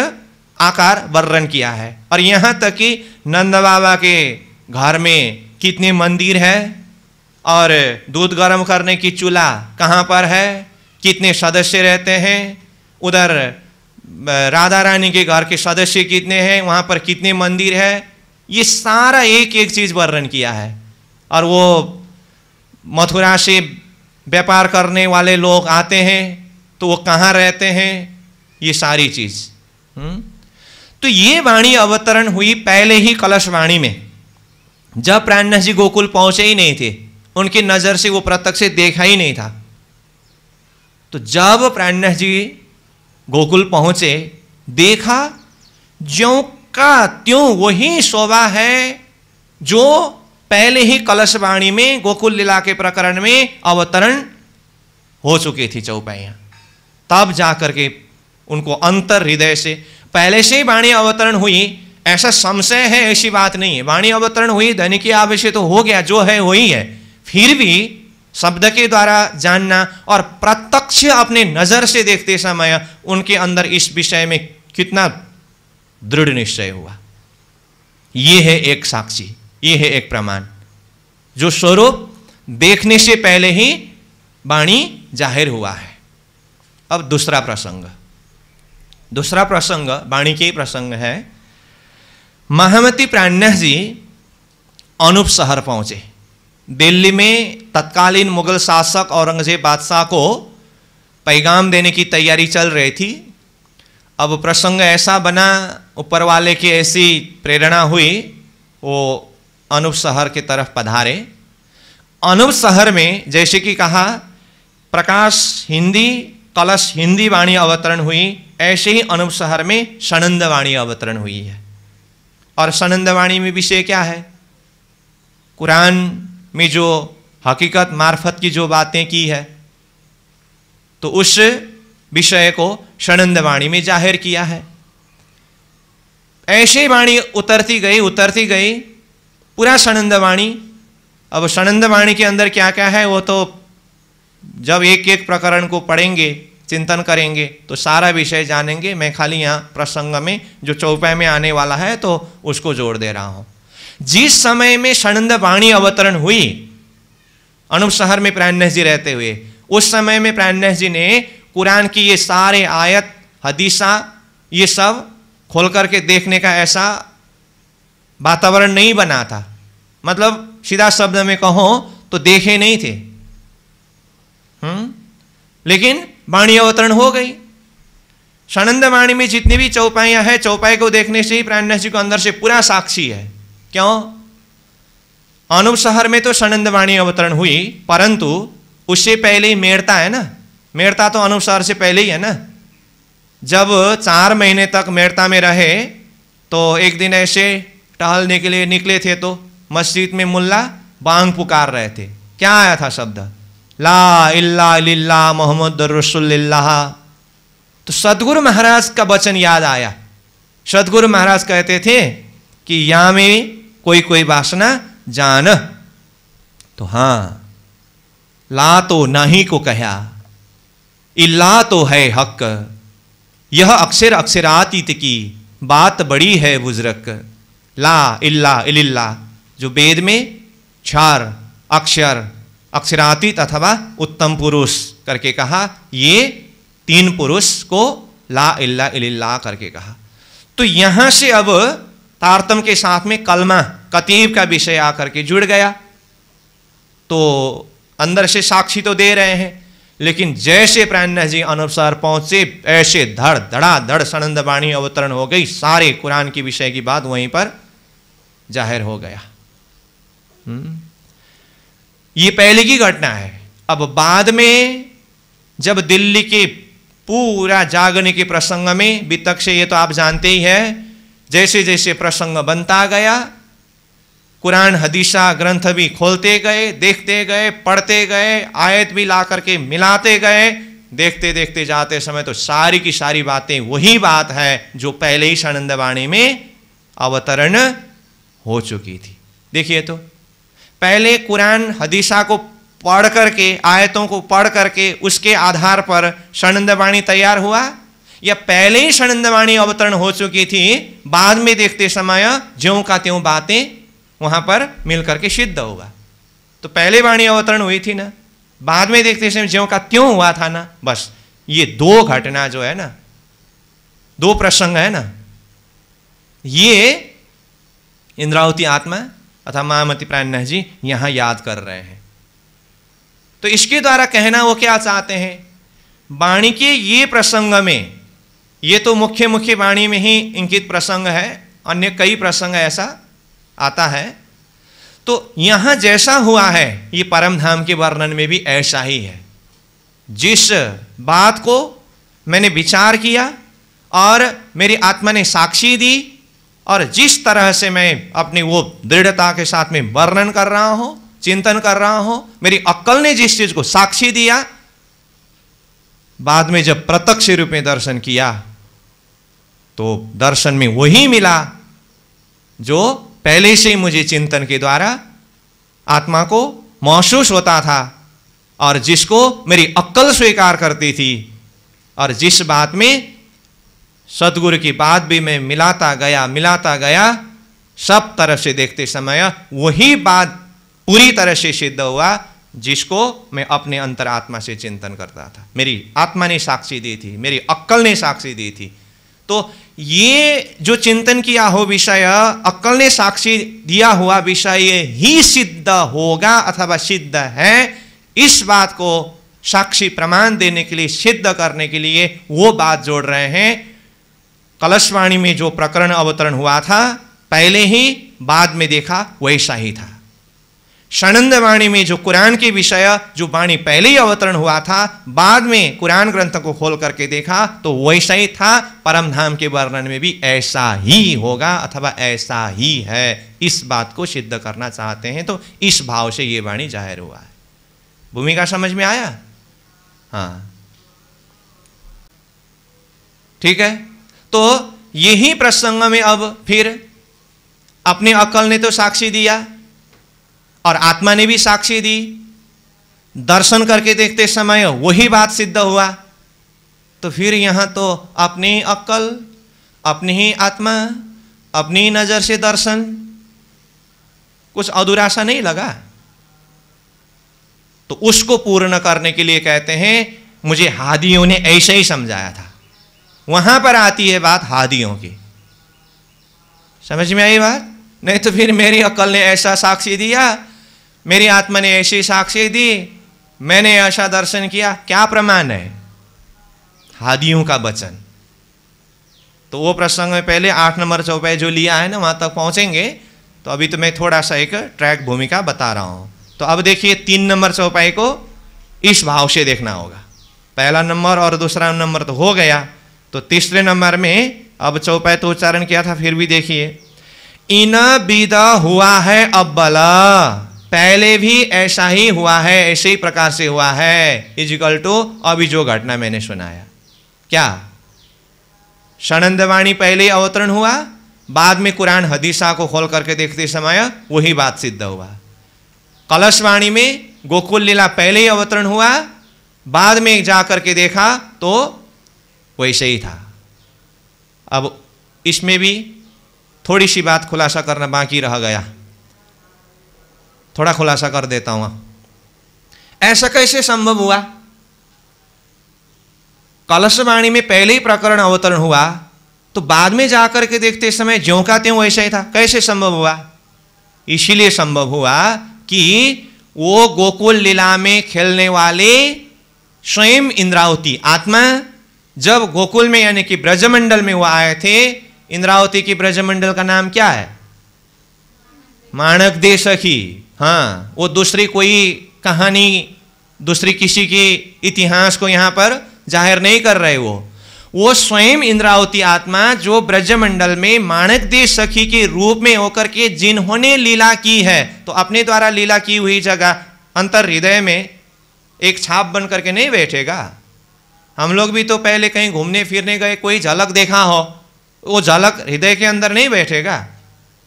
आकार वर्णन किया है और यहाँ तक कि नंद बाबा के घर में कितने मंदिर हैं और दूध गर्म करने की चूल्हा कहाँ पर है कितने सदस्य रहते हैं उधर राधा रानी के घर के सदस्य कितने हैं वहाँ पर कितने मंदिर है ये सारा एक एक चीज़ वर्णन किया है और वो मथुरा से व्यापार करने वाले लोग आते हैं तो वो कहाँ रहते हैं ये सारी चीज़ हम्म? तो ये वाणी अवतरण हुई पहले ही कलश वाणी में जब प्राणनाथ जी गोकुल पहुंचे ही नहीं थे उनकी नज़र से वो प्रत्यक्ष से देखा ही नहीं था तो जब प्राणनाथ जी गोकुल पहुंचे देखा जो का त्यों वही शोभा है जो पहले ही कलशवाणी में गोकुल लीला के प्रकरण में अवतरण हो चुकी थी चौपाइया तब जाकर के उनको अंतर हृदय से पहले से ही वाणी अवतरण हुई ऐसा संशय है ऐसी बात नहीं है वाणी अवतरण हुई धन की आवश्यक तो हो गया जो है वही है फिर भी शब्द के द्वारा जानना और प्रत्यक्ष अपने नज़र से देखते समय उनके अंदर इस विषय में कितना दृढ़ निश्चय हुआ ये है एक साक्षी ये है एक प्रमाण जो स्वरूप देखने से पहले ही वाणी जाहिर हुआ है अब दूसरा प्रसंग दूसरा प्रसंग वाणी के प्रसंग है महामती प्राण्या जी अनूप शहर पहुंचे दिल्ली में तत्कालीन मुगल शासक औरंगजेब बादशाह को पैगाम देने की तैयारी चल रही थी अब प्रसंग ऐसा बना ऊपर वाले की ऐसी प्रेरणा हुई वो अनूप शहर की तरफ पधारे अनूप शहर में जैसे कि कहा प्रकाश हिंदी कलश हिंदी वाणी अवतरण हुई ऐसे ही अनूप शहर में सनंदवाणी अवतरण हुई है और सनंदवाणी में विषय क्या है कुरान में जो हकीकत मार्फत की जो बातें की है तो उस विषय को सनंदवाणी में जाहिर किया है ऐसे वाणी उतरती गई उतरती गई पूरा सनंदवाणी अब सनंदवाणी के अंदर क्या क्या है वो तो जब एक एक प्रकरण को पढ़ेंगे चिंतन करेंगे तो सारा विषय जानेंगे मैं खाली यहाँ प्रसंग में जो चौपाय में आने वाला है तो उसको जोड़ दे रहा हूँ जिस समय में सणंद वाणी अवतरण हुई अनूप शहर में प्राणस जी रहते हुए उस समय में प्राणस जी ने कुरान की ये सारे आयत हदीसा ये सब खोल करके देखने का ऐसा वातावरण नहीं बना था मतलब सीधा शब्द में कहो तो देखे नहीं थे हुँ? हम्म? लेकिन वाणी अवतरण हो गई सानंद वाणी में जितनी भी चौपाइयां हैं चौपाई को देखने से ही प्राणनाथ जी को अंदर से पूरा साक्षी है क्यों अनुप शहर में तो सानंद वाणी अवतरण हुई परंतु उससे पहले ही मेड़ता है ना मेड़ता तो अनुप शहर से पहले ही है ना जब चार महीने तक मेड़ता में रहे तो एक दिन ऐसे टहलने के लिए निकले थे तो मस्जिद में मुल्ला बांग पुकार रहे थे क्या आया था शब्द ला इल्ला मोहम्मद रसुल्ला तो सदगुरु महाराज का वचन याद आया सदगुरु महाराज कहते थे कि या में कोई कोई वासना जान तो हां ला तो नहीं को कहा इल्ला तो है हक यह अक्षर अक्षरातीत की बात बड़ी है बुजरक ला इल्ला इल्ला जो वेद में चार अक्षर अक्षरातीत अथवा उत्तम पुरुष करके कहा ये तीन पुरुष को ला इल्ला इल्ला करके कहा तो यहां से अब तारतम के साथ में कलमा कतीब का विषय आकर के जुड़ गया तो अंदर से साक्षी तो दे रहे हैं लेकिन जैसे प्राण जी अनुसार पहुंचे ऐसे धड़ धड़ा धड़ सनंद वाणी अवतरण हो गई सारे कुरान के विषय की बात वहीं पर जाहिर हो गया हम्म। ये पहले की घटना है अब बाद में जब दिल्ली के पूरा जागने के प्रसंग में बीतक से ये तो आप जानते ही हैं जैसे जैसे प्रसंग बनता गया कुरान हदीसा ग्रंथ भी खोलते गए देखते गए पढ़ते गए आयत भी ला करके मिलाते गए देखते देखते जाते समय तो सारी की सारी बातें वही बात है जो पहले ही सनंदवाणी में अवतरण हो चुकी थी देखिए तो पहले कुरान हदीसा को पढ़ करके आयतों को पढ़ करके उसके आधार पर षणंदवाणी तैयार हुआ या पहले ही षणंदवाणी अवतरण हो चुकी थी बाद में देखते समय ज्यों का त्यों बातें वहां पर मिल करके सिद्ध होगा तो पहले वाणी अवतरण हुई थी ना बाद में देखते समय ज्यों का त्यों हुआ था ना बस ये दो घटना जो है ना दो प्रसंग है ना ये इंद्रावती आत्मा अथा मामति प्राण्य जी यहां याद कर रहे हैं तो इसके द्वारा कहना वो क्या चाहते हैं वाणी के ये प्रसंग में ये तो मुख्य मुख्य वाणी में ही इंकित प्रसंग है अन्य कई प्रसंग ऐसा आता है तो यहां जैसा हुआ है ये परम धाम के वर्णन में भी ऐसा ही है जिस बात को मैंने विचार किया और मेरी आत्मा ने साक्षी दी और जिस तरह से मैं अपनी वो दृढ़ता के साथ में वर्णन कर रहा हूं चिंतन कर रहा हूं मेरी अक्कल ने जिस चीज को साक्षी दिया बाद में जब प्रत्यक्ष रूप में दर्शन किया तो दर्शन में वही मिला जो पहले से ही मुझे चिंतन के द्वारा आत्मा को महसूस होता था और जिसको मेरी अक्कल स्वीकार करती थी और जिस बात में सदगुरु की बात भी मैं मिलाता गया मिलाता गया सब तरफ से देखते समय वही बात पूरी तरह से सिद्ध हुआ जिसको मैं अपने अंतरात्मा से चिंतन करता था मेरी आत्मा ने साक्षी दी थी मेरी अक्कल ने साक्षी दी थी तो ये जो चिंतन किया हो विषय अक्कल ने साक्षी दिया हुआ विषय ही सिद्ध होगा अथवा सिद्ध है इस बात को साक्षी प्रमाण देने के लिए सिद्ध करने के लिए वो बात जोड़ रहे हैं कलशवाणी में जो प्रकरण अवतरण हुआ था पहले ही बाद में देखा वैसा ही था शनंद वाणी में जो कुरान के विषय जो वाणी पहले ही अवतरण हुआ था बाद में कुरान ग्रंथ को खोल करके देखा तो वैसा ही था परमधाम के वर्णन में भी ऐसा ही होगा अथवा ऐसा ही है इस बात को सिद्ध करना चाहते हैं तो इस भाव से ये वाणी जाहिर हुआ है भूमिका समझ में आया हाँ ठीक है तो यही प्रसंग में अब फिर अपने अकल ने तो साक्षी दिया और आत्मा ने भी साक्षी दी दर्शन करके देखते समय वही बात सिद्ध हुआ तो फिर यहाँ तो अपनी अकल अपनी ही आत्मा अपनी नज़र से दर्शन कुछ अधूरा सा नहीं लगा तो उसको पूर्ण करने के लिए कहते हैं मुझे हादियों ने ऐसे ही समझाया था वहां पर आती है बात हादियों की समझ में आई बात नहीं तो फिर मेरी अकल ने ऐसा साक्षी दिया मेरी आत्मा ने ऐसी साक्षी दी मैंने ऐसा दर्शन किया क्या प्रमाण है हादियों का वचन तो वो प्रसंग में पहले आठ नंबर चौपाई जो लिया है ना वहां तक पहुंचेंगे तो अभी तो मैं थोड़ा सा एक ट्रैक भूमिका बता रहा हूं तो अब देखिए तीन नंबर चौपाई को इस भाव से देखना होगा पहला नंबर और दूसरा नंबर तो हो गया तो तीसरे नंबर में अब चौपाई तो उच्चारण किया था फिर भी देखिए इन बीदा हुआ है अब्बला पहले भी ऐसा ही हुआ है ऐसे ही प्रकार से हुआ है इजिकल टू अभी जो घटना मैंने सुनाया क्या सनंदवाणी पहले अवतरण हुआ बाद में कुरान हदीसा को खोल करके देखते समय वही बात सिद्ध हुआ कलशवाणी में गोकुल लीला पहले ही अवतरण हुआ बाद में जा करके देखा तो वैसे ही था अब इसमें भी थोड़ी सी बात खुलासा करना बाकी रह गया थोड़ा खुलासा कर देता हूँ ऐसा कैसे संभव हुआ कलशवाणी में पहले ही प्रकरण अवतरण हुआ तो बाद में जाकर के देखते समय ज्यों का त्यों वैसा ही था कैसे संभव हुआ इसीलिए संभव हुआ कि वो गोकुल लीला में खेलने वाले स्वयं इंद्रावती आत्मा जब गोकुल में यानी कि ब्रजमंडल में वो आए थे इंद्रावती की ब्रजमंडल का नाम क्या है माणक दे सखी हाँ वो दूसरी कोई कहानी दूसरी किसी की इतिहास को यहां पर जाहिर नहीं कर रहे वो वो स्वयं इंद्रावती आत्मा जो ब्रजमंडल में माणक देश सखी के रूप में होकर के जिन्होंने लीला की है तो अपने द्वारा लीला की हुई जगह अंतर हृदय में एक छाप बन करके नहीं बैठेगा हम लोग भी तो पहले कहीं घूमने फिरने गए कोई झलक देखा हो वो झलक हृदय के अंदर नहीं बैठेगा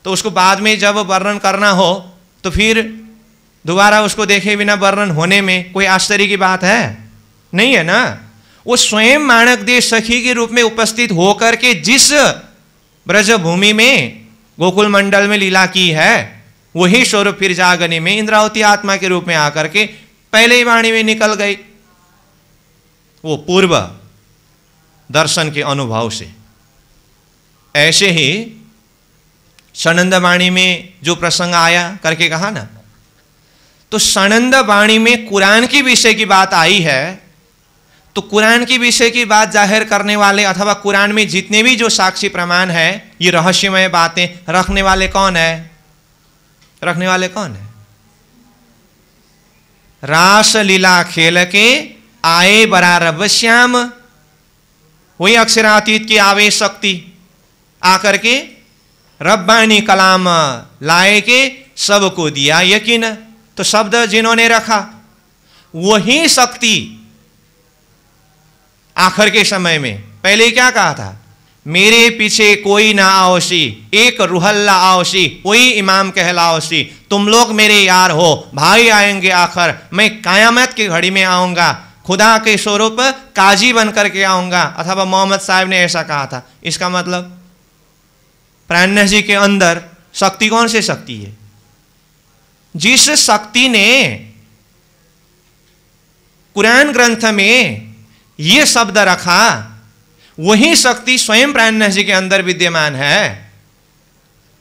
तो उसको बाद में जब वर्णन करना हो तो फिर दोबारा उसको देखे बिना वर्णन होने में कोई आश्चर्य की बात है नहीं है ना वो स्वयं माणक देव सखी के रूप में उपस्थित होकर के जिस ब्रजभूमि में गोकुल मंडल में लीला की है वही स्वरूप फिर जागने में इंद्रावती आत्मा के रूप में आकर के पहले ही वाणी में निकल गई वो पूर्व दर्शन के अनुभव से ऐसे ही सनंद वाणी में जो प्रसंग आया करके कहा ना तो सनंद वाणी में कुरान की विषय की बात आई है तो कुरान की विषय की बात जाहिर करने वाले अथवा कुरान में जितने भी जो साक्षी प्रमाण है ये रहस्यमय बातें रखने वाले कौन है रखने वाले कौन है रास लीला खेल के आए बरारव श्याम वही अक्षरातीत की आवेश शक्ति आकर के रब्बानी कलाम लाए के सबको दिया यकीन तो शब्द जिन्होंने रखा वही शक्ति आखिर के समय में पहले क्या कहा था मेरे पीछे कोई ना आओसी एक रुहल्ला आओसी कोई इमाम कहलाओसी तुम लोग मेरे यार हो भाई आएंगे आखिर मैं कायामत की घड़ी में आऊंगा खुदा के स्वरूप काजी बन करके आऊंगा अथवा मोहम्मद साहब ने ऐसा कहा था इसका मतलब प्राण्य जी के अंदर शक्ति कौन सी शक्ति है जिस शक्ति ने कुरान ग्रंथ में यह शब्द रखा वही शक्ति स्वयं प्राण्य जी के अंदर विद्यमान है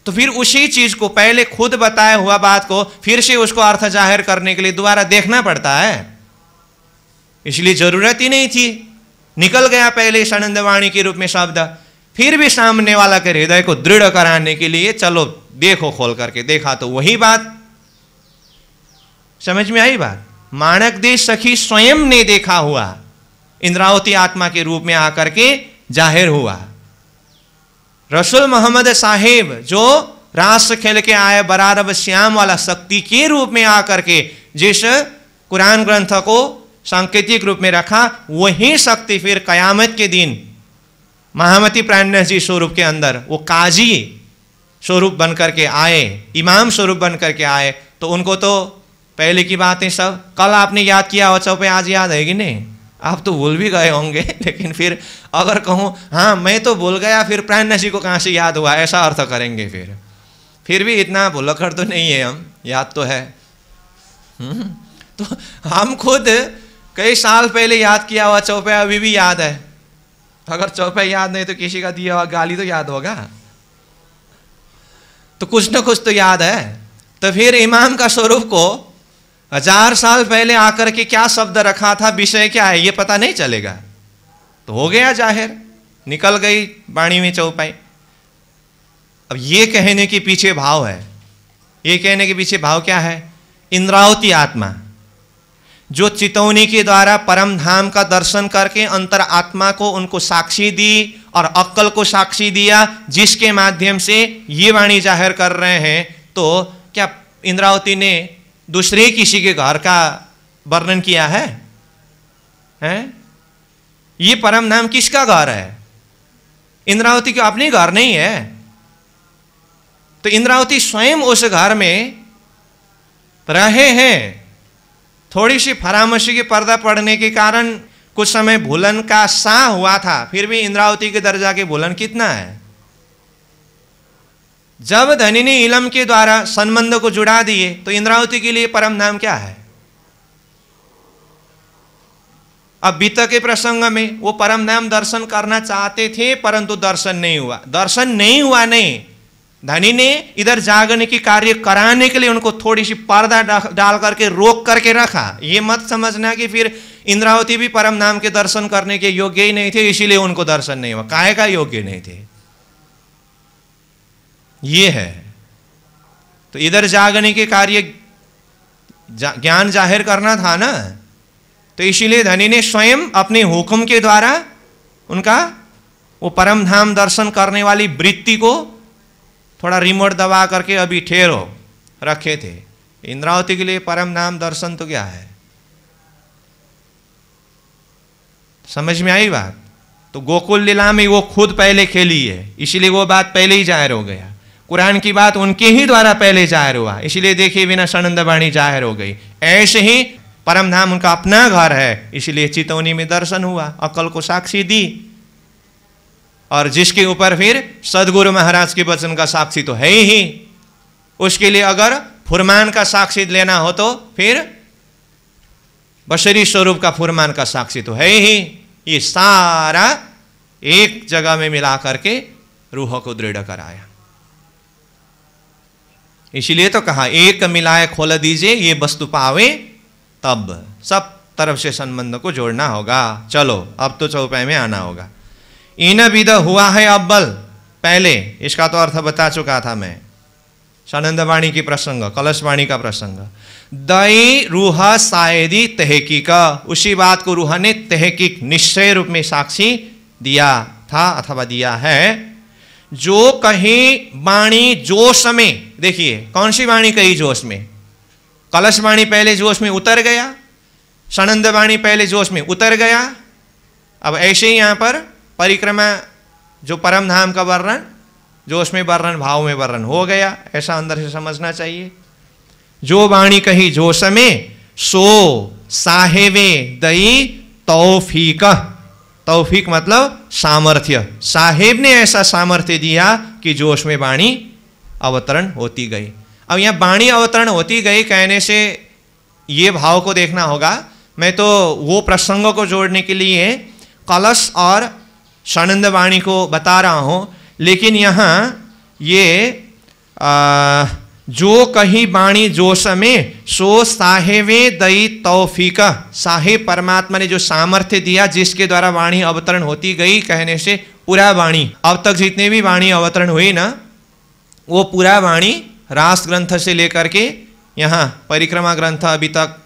तो फिर उसी चीज को पहले खुद बताया हुआ बात को फिर से उसको अर्थ जाहिर करने के लिए दोबारा देखना पड़ता है इसलिए जरूरत ही नहीं थी निकल गया पहले इस आनंदवाणी के रूप में शब्द फिर भी सामने वाला के हृदय को दृढ़ कराने के लिए चलो देखो खोल करके देखा तो वही बात समझ में आई बात माणक देश सखी स्वयं ने देखा हुआ इंद्रावती आत्मा के रूप में आकर के जाहिर हुआ रसूल मोहम्मद साहेब जो रास खेल के आए बरारब श्याम वाला शक्ति के रूप में आकर के जिस कुरान ग्रंथ को सांकेतिक रूप में रखा वही शक्ति फिर कयामत के दिन महामती प्राणनाथ जी स्वरूप के अंदर वो काजी स्वरूप बनकर के आए इमाम स्वरूप बनकर के आए तो उनको तो पहले की बातें सब कल आपने याद किया हो चौपे पे आज याद है कि नहीं आप तो भूल भी गए होंगे लेकिन फिर अगर कहूँ हाँ मैं तो भूल गया फिर प्राणनाथ जी को कहाँ से याद हुआ ऐसा अर्थ करेंगे फिर फिर भी इतना भुलखड़ तो नहीं है हम याद तो है हुँ? हम्म, तो हम खुद कई साल पहले याद किया हुआ चौपे अभी भी याद है अगर चौपे याद नहीं तो किसी का दिया हुआ गाली तो याद होगा तो कुछ ना कुछ तो याद है तो फिर इमाम का स्वरूप को हजार साल पहले आकर के क्या शब्द रखा था विषय क्या है ये पता नहीं चलेगा तो हो गया जाहिर निकल गई बाणी में चौपाई अब ये कहने के पीछे भाव है ये कहने के पीछे भाव क्या है इंद्रावती आत्मा जो चितौनी के द्वारा परम धाम का दर्शन करके अंतर आत्मा को उनको साक्षी दी और अक्कल को साक्षी दिया जिसके माध्यम से ये वाणी जाहिर कर रहे हैं तो क्या इंद्रावती ने दूसरे किसी के घर का वर्णन किया है हैं? ये परम धाम किसका घर है इंद्रावती का अपने घर नहीं है तो इंद्रावती स्वयं उस घर में रहे हैं थोड़ी सी फरामसी की पर्दा पड़ने के कारण कुछ समय भूलन का सा हुआ था फिर भी इंद्रावती के दर्जा के भूलन कितना है जब धनिनी इलम के द्वारा संबंध को जुड़ा दिए तो इंद्रावती के लिए परम नाम क्या है अब बीत के प्रसंग में वो परम नाम दर्शन करना चाहते थे परंतु दर्शन नहीं हुआ दर्शन नहीं हुआ नहीं धनी ने इधर जागने की कार्य कराने के लिए उनको थोड़ी सी पर्दा डाल करके रोक करके रखा ये मत समझना कि फिर इंद्रावती भी परम नाम के दर्शन करने के योग्य ही नहीं थे इसीलिए उनको दर्शन नहीं हुआ काय का योग्य नहीं थे ये है तो इधर जागने के कार्य जा, ज्ञान जाहिर करना था ना तो इसीलिए धनी ने स्वयं अपने हुक्म के द्वारा उनका वो परम धाम दर्शन करने वाली वृत्ति को थोड़ा रिमोट दबा करके अभी ठेरो रखे थे इंद्रावती के लिए परम नाम दर्शन तो क्या है समझ में आई बात तो गोकुल लीला में वो खुद पहले खेली है इसलिए वो बात पहले ही जाहिर हो गया कुरान की बात उनके ही द्वारा पहले जाहिर हुआ इसलिए देखिए बिना सनंदवाणी जाहिर हो गई ऐसे ही परम धाम उनका अपना घर है इसलिए चितौनी में दर्शन हुआ अकल को साक्षी दी और जिसके ऊपर फिर सदगुरु महाराज के वचन का साक्षी तो है ही उसके लिए अगर फुरमान का साक्षी लेना हो तो फिर बशरी स्वरूप का फुरमान का साक्षी तो है ही ये सारा एक जगह में मिला करके रूह को दृढ़ कराया इसीलिए तो कहा एक मिलाए खोल दीजिए ये वस्तु पावे तब सब तरफ से संबंध को जोड़ना होगा चलो अब तो चौपाई में आना होगा इन विद हुआ है अब्बल पहले इसका तो अर्थ बता चुका था मैं सनंदवाणी की प्रसंग कलशवाणी का प्रसंग दई रूह सायदी तहकीक उसी बात को रूह ने तहकीक निश्चय रूप में साक्षी दिया था अथवा दिया है जो कहीं वाणी जोश में देखिए कौन सी वाणी कही जोश में कलशवाणी पहले जोश में उतर गया सनंदवाणी पहले जोश में उतर गया अब ऐसे ही यहां पर परिक्रमा जो परम धाम का वर्णन जो उसमें वर्णन भाव में वर्णन हो गया ऐसा अंदर से समझना चाहिए जो वाणी कही जो समय सो साहेवे दई तौफीक तौफीक मतलब सामर्थ्य साहेब ने ऐसा सामर्थ्य दिया कि जोश में वाणी अवतरण होती गई अब यहाँ वाणी अवतरण होती गई कहने से ये भाव को देखना होगा मैं तो वो प्रसंगों को जोड़ने के लिए कलश और शानंद वाणी को बता रहा हूँ लेकिन यहाँ ये आ, जो कही बाणी जोश में सो साहेवे दई तौफीका साहे परमात्मा ने जो सामर्थ्य दिया जिसके द्वारा वाणी अवतरण होती गई कहने से पूरा वाणी अब तक जितने भी वाणी अवतरण हुई ना वो पूरा वाणी रास ग्रंथ से लेकर के यहाँ परिक्रमा ग्रंथ अभी तक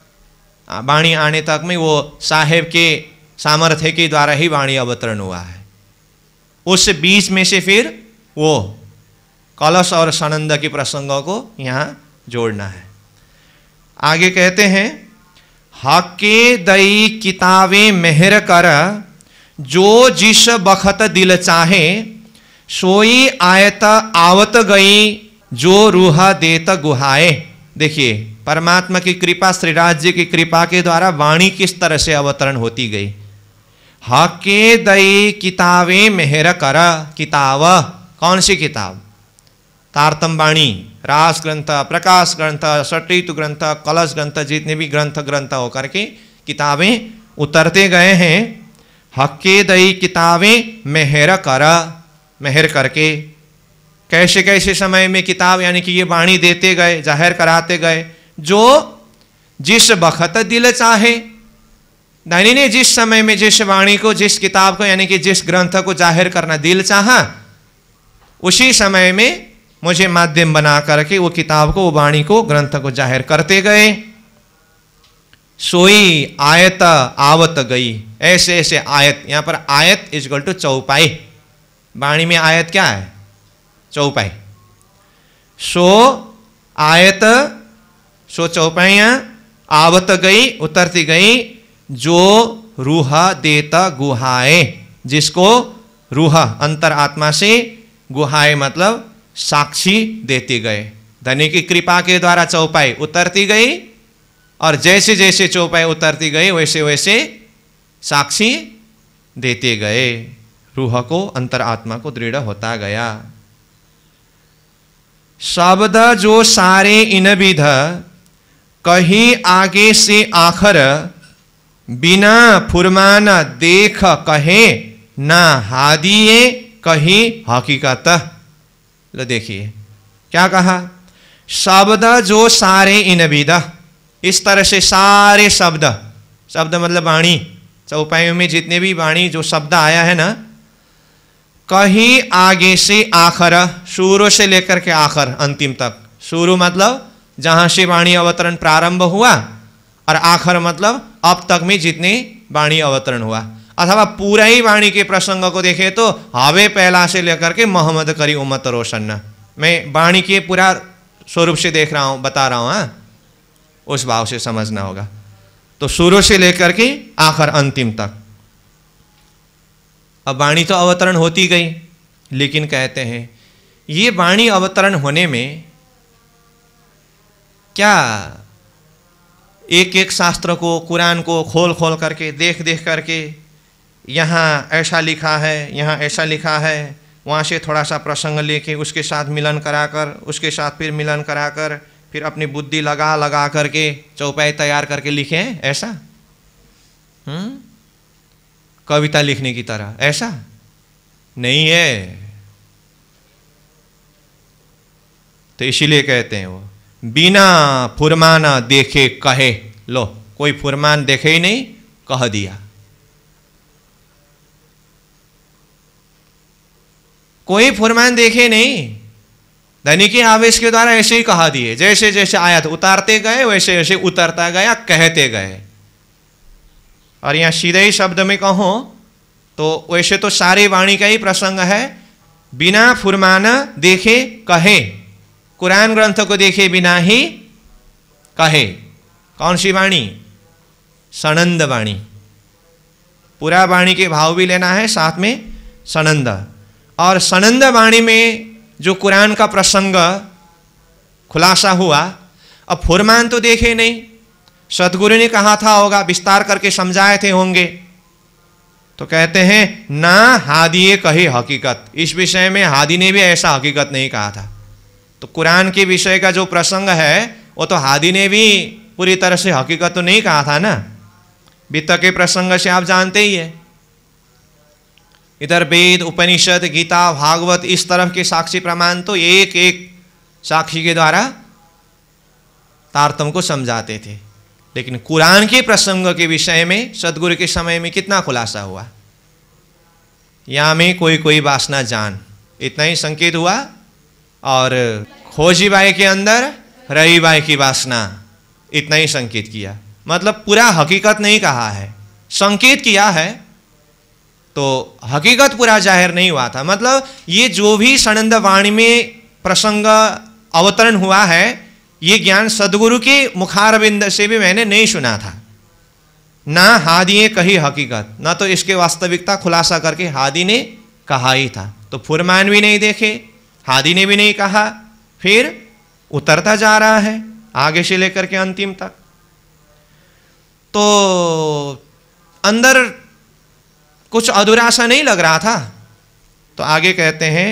वाणी आने तक में वो साहेब के सामर्थ्य के द्वारा ही वाणी अवतरण हुआ है उस बीच में से फिर वो कलश और सानंद के प्रसंगों को यहाँ जोड़ना है आगे कहते हैं हके दई किताबें मेहर कर जो जिस बखत दिल चाहे सोई आयत आवत गई जो रूह देत गुहाए देखिए परमात्मा की कृपा श्रीराज जी की कृपा के द्वारा वाणी किस तरह से अवतरण होती गई हके दई किताबें मेहर कर किताब कौन सी किताब तारतम्बाणी रास ग्रंथ प्रकाश ग्रंथ सटित ग्रंथ कलश ग्रंथ जितने भी ग्रंथ ग्रंथ होकर के किताबें उतरते गए हैं हके दई किताबें मेहर कर मेहर करके कैसे कैसे समय में किताब यानी कि ये वाणी देते गए जाहिर कराते गए जो जिस बखत दिल चाहे धनी ने जिस समय में जिस वाणी को जिस किताब को यानी कि जिस ग्रंथ को जाहिर करना दिल चाहा उसी समय में मुझे माध्यम बना करके वो किताब को वो वाणी को ग्रंथ को जाहिर करते गए सोई आयत आवत गई ऐसे ऐसे आयत यहां पर आयत इज गल टू चौपाई वाणी में आयत क्या है चौपाई सो आयत सो चौपाइया आवत गई उतरती गई जो रूहा देता गुहाए जिसको रूहा अंतरात्मा से गुहाए मतलब साक्षी देती गए धनी की कृपा के द्वारा चौपाई उतरती गई और जैसे जैसे चौपाई उतरती गई वैसे वैसे साक्षी देते गए रूह को अंतरात्मा को दृढ़ होता गया शब्द जो सारे इन विध कहीं आगे से आखर बिना फुरमाना देख कहे ना हादिए कही हकीकत लो देखिए क्या कहा शब्द जो सारे इनविद इस तरह से सारे शब्द शब्द मतलब वाणी चौपाइयों में जितने भी वाणी जो शब्द आया है ना कहीं आगे से आखर शुरू से लेकर के आखर अंतिम तक शुरू मतलब जहां से वाणी अवतरण प्रारंभ हुआ और आखिर मतलब अब तक में जितने वाणी अवतरण हुआ अथवा पूरा ही वाणी के प्रसंग को देखे तो हवे पहला से लेकर के मोहम्मद करी उमत रोशन मैं वाणी के पूरा स्वरूप से देख रहा हूँ बता रहा हूँ हाँ उस भाव से समझना होगा तो शुरू से लेकर के आखिर अंतिम तक अब वाणी तो अवतरण होती गई लेकिन कहते हैं ये वाणी अवतरण होने में क्या एक एक शास्त्र को कुरान को खोल खोल करके देख देख करके यहाँ ऐसा लिखा है यहाँ ऐसा लिखा है वहाँ से थोड़ा सा प्रसंग लेके उसके साथ मिलन कराकर उसके साथ फिर मिलन कराकर फिर अपनी बुद्धि लगा लगा करके चौपाई तैयार करके हैं ऐसा हम्म? कविता लिखने की तरह ऐसा नहीं है तो इसीलिए कहते हैं वो बिना फुरमाना देखे कहे लो कोई फुरमान देखे ही नहीं कह दिया कोई फुरमान देखे नहीं धनिकी आवेश के द्वारा ऐसे ही कहा दिए जैसे जैसे आयत उतारते गए वैसे वैसे उतरता गया कहते गए और यहां सीधे ही शब्द में कहो तो वैसे तो सारी वाणी का ही प्रसंग है बिना फुरमाना देखे कहे कुरान ग्रंथ को देखे बिना ही कहे कौन सी वाणी सनंद वाणी पूरा वाणी के भाव भी लेना है साथ में सनंद और सनंद वाणी में जो कुरान का प्रसंग खुलासा हुआ अब फुरमान तो देखे नहीं सदगुरु ने कहा था होगा विस्तार करके समझाए थे होंगे तो कहते हैं ना हादिये कही हकीकत इस विषय में हादी ने भी ऐसा हकीकत नहीं कहा था तो कुरान के विषय का जो प्रसंग है वो तो हादी ने भी पूरी तरह से हकीकत तो नहीं कहा था ना वित्त के प्रसंग से आप जानते ही है इधर वेद उपनिषद गीता भागवत इस तरफ के साक्षी प्रमाण तो एक एक साक्षी के द्वारा तारतम को समझाते थे लेकिन कुरान के प्रसंग के विषय में सदगुरु के समय में कितना खुलासा हुआ या में कोई कोई वासना जान इतना ही संकेत हुआ और खोजी बाई के अंदर रही बाई की वासना इतना ही संकेत किया मतलब पूरा हकीकत नहीं कहा है संकेत किया है तो हकीकत पूरा जाहिर नहीं हुआ था मतलब ये जो भी सनंद वाणी में प्रसंग अवतरण हुआ है ये ज्ञान सदगुरु के मुखारबिंद से भी मैंने नहीं सुना था ना हादिए कही हकीकत ना तो इसके वास्तविकता खुलासा करके हादी ने कहा ही था तो फुरमान भी नहीं देखे हादी ने भी नहीं कहा फिर उतरता जा रहा है आगे से लेकर के अंतिम तक तो अंदर कुछ अधूरा सा नहीं लग रहा था तो आगे कहते हैं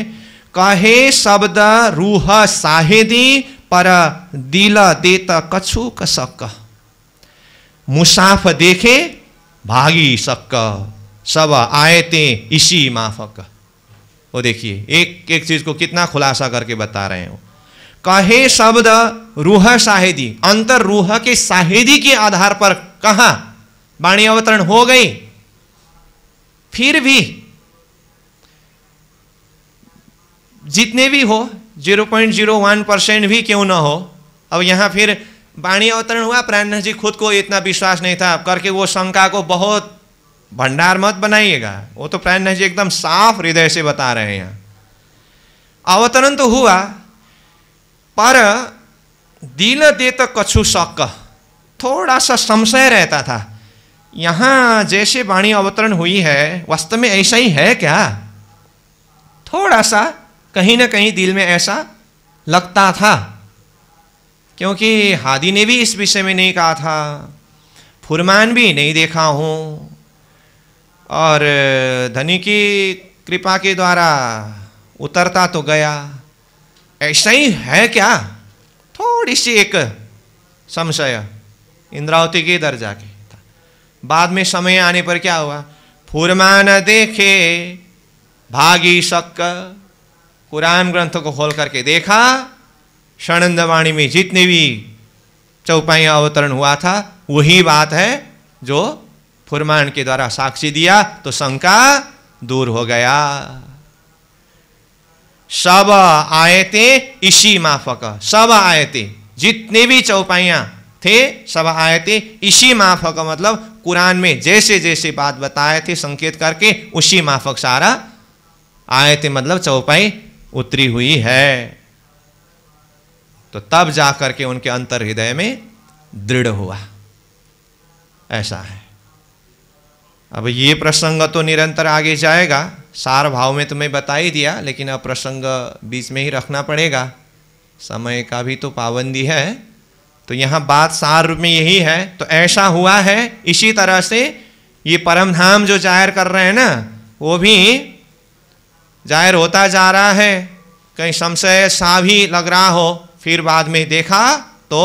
कहे शब्द रूह साहेदी पर दिल देत कछु कसक मुसाफ देखे भागी सक सब आयते इसी माफक वो देखिए एक एक चीज को कितना खुलासा करके बता रहे हो कहे शब्द रूह साहेदी अंतर रूह के शाहेदी के आधार पर कहा वाणी अवतरण हो गई फिर भी जितने भी हो 0.01 परसेंट भी क्यों ना हो अब यहां फिर वाणी अवतरण हुआ प्राण जी खुद को इतना विश्वास नहीं था करके वो शंका को बहुत भंडार मत बनाइएगा वो तो प्राण जी एकदम साफ हृदय से बता रहे हैं अवतरण तो हुआ पर दिल दे तो कछु शक थोड़ा सा संशय रहता था यहां जैसे वाणी अवतरण हुई है वास्तव में ऐसा ही है क्या थोड़ा सा कहीं ना कहीं दिल में ऐसा लगता था क्योंकि हादी ने भी इस विषय में नहीं कहा था फुरमान भी नहीं देखा हूं और धनी की कृपा के द्वारा उतरता तो गया ऐसा ही है क्या थोड़ी सी एक संशय इंद्रावती के दर्जा के बाद में समय आने पर क्या हुआ फुरमान देखे भागी शक कुरान ग्रंथ को खोल करके देखा शरणंदवाणी में जितने भी चौपाई अवतरण हुआ था वही बात है जो फुरमान के द्वारा साक्षी दिया तो शंका दूर हो गया सब आयते इसी माफक सब आयते जितने भी चौपाइया थे सब आयते इसी माफक मतलब कुरान में जैसे जैसे बात बताए थे संकेत करके उसी माफक सारा आयते मतलब चौपाई उतरी हुई है तो तब जाकर के उनके अंतर हृदय में दृढ़ हुआ ऐसा है अब ये प्रसंग तो निरंतर आगे जाएगा सार भाव में तो मैं बता ही दिया लेकिन अब प्रसंग बीच में ही रखना पड़ेगा समय का भी तो पाबंदी है तो यहाँ बात सार रूप में यही है तो ऐसा हुआ है इसी तरह से ये परम धाम जो जाहिर कर रहे हैं ना वो भी जाहिर होता जा रहा है कहीं संशय सा भी लग रहा हो फिर बाद में देखा तो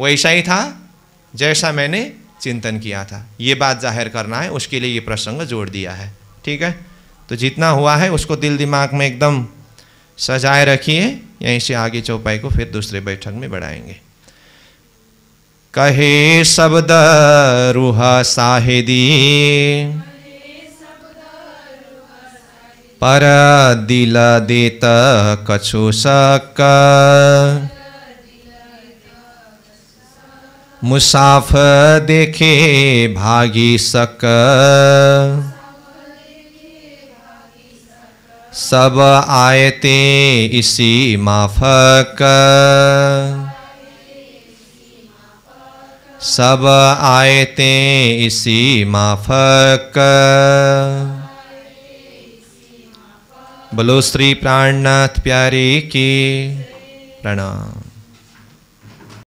वैसा ही था जैसा मैंने चिंतन किया था ये बात जाहिर करना है उसके लिए ये प्रसंग जोड़ दिया है ठीक है तो जितना हुआ है उसको दिल दिमाग में एकदम सजाए रखिए यहीं से आगे चौपाई को फिर दूसरे बैठक में बढ़ाएंगे कहे शब्द रूह साहेदी पर दिल देता कछु सका मुसाफ देखे भागी सक सब आयते इसी माफक सब आयते इसी माफक बोलो श्री प्राणनाथ प्यारी की प्रणाम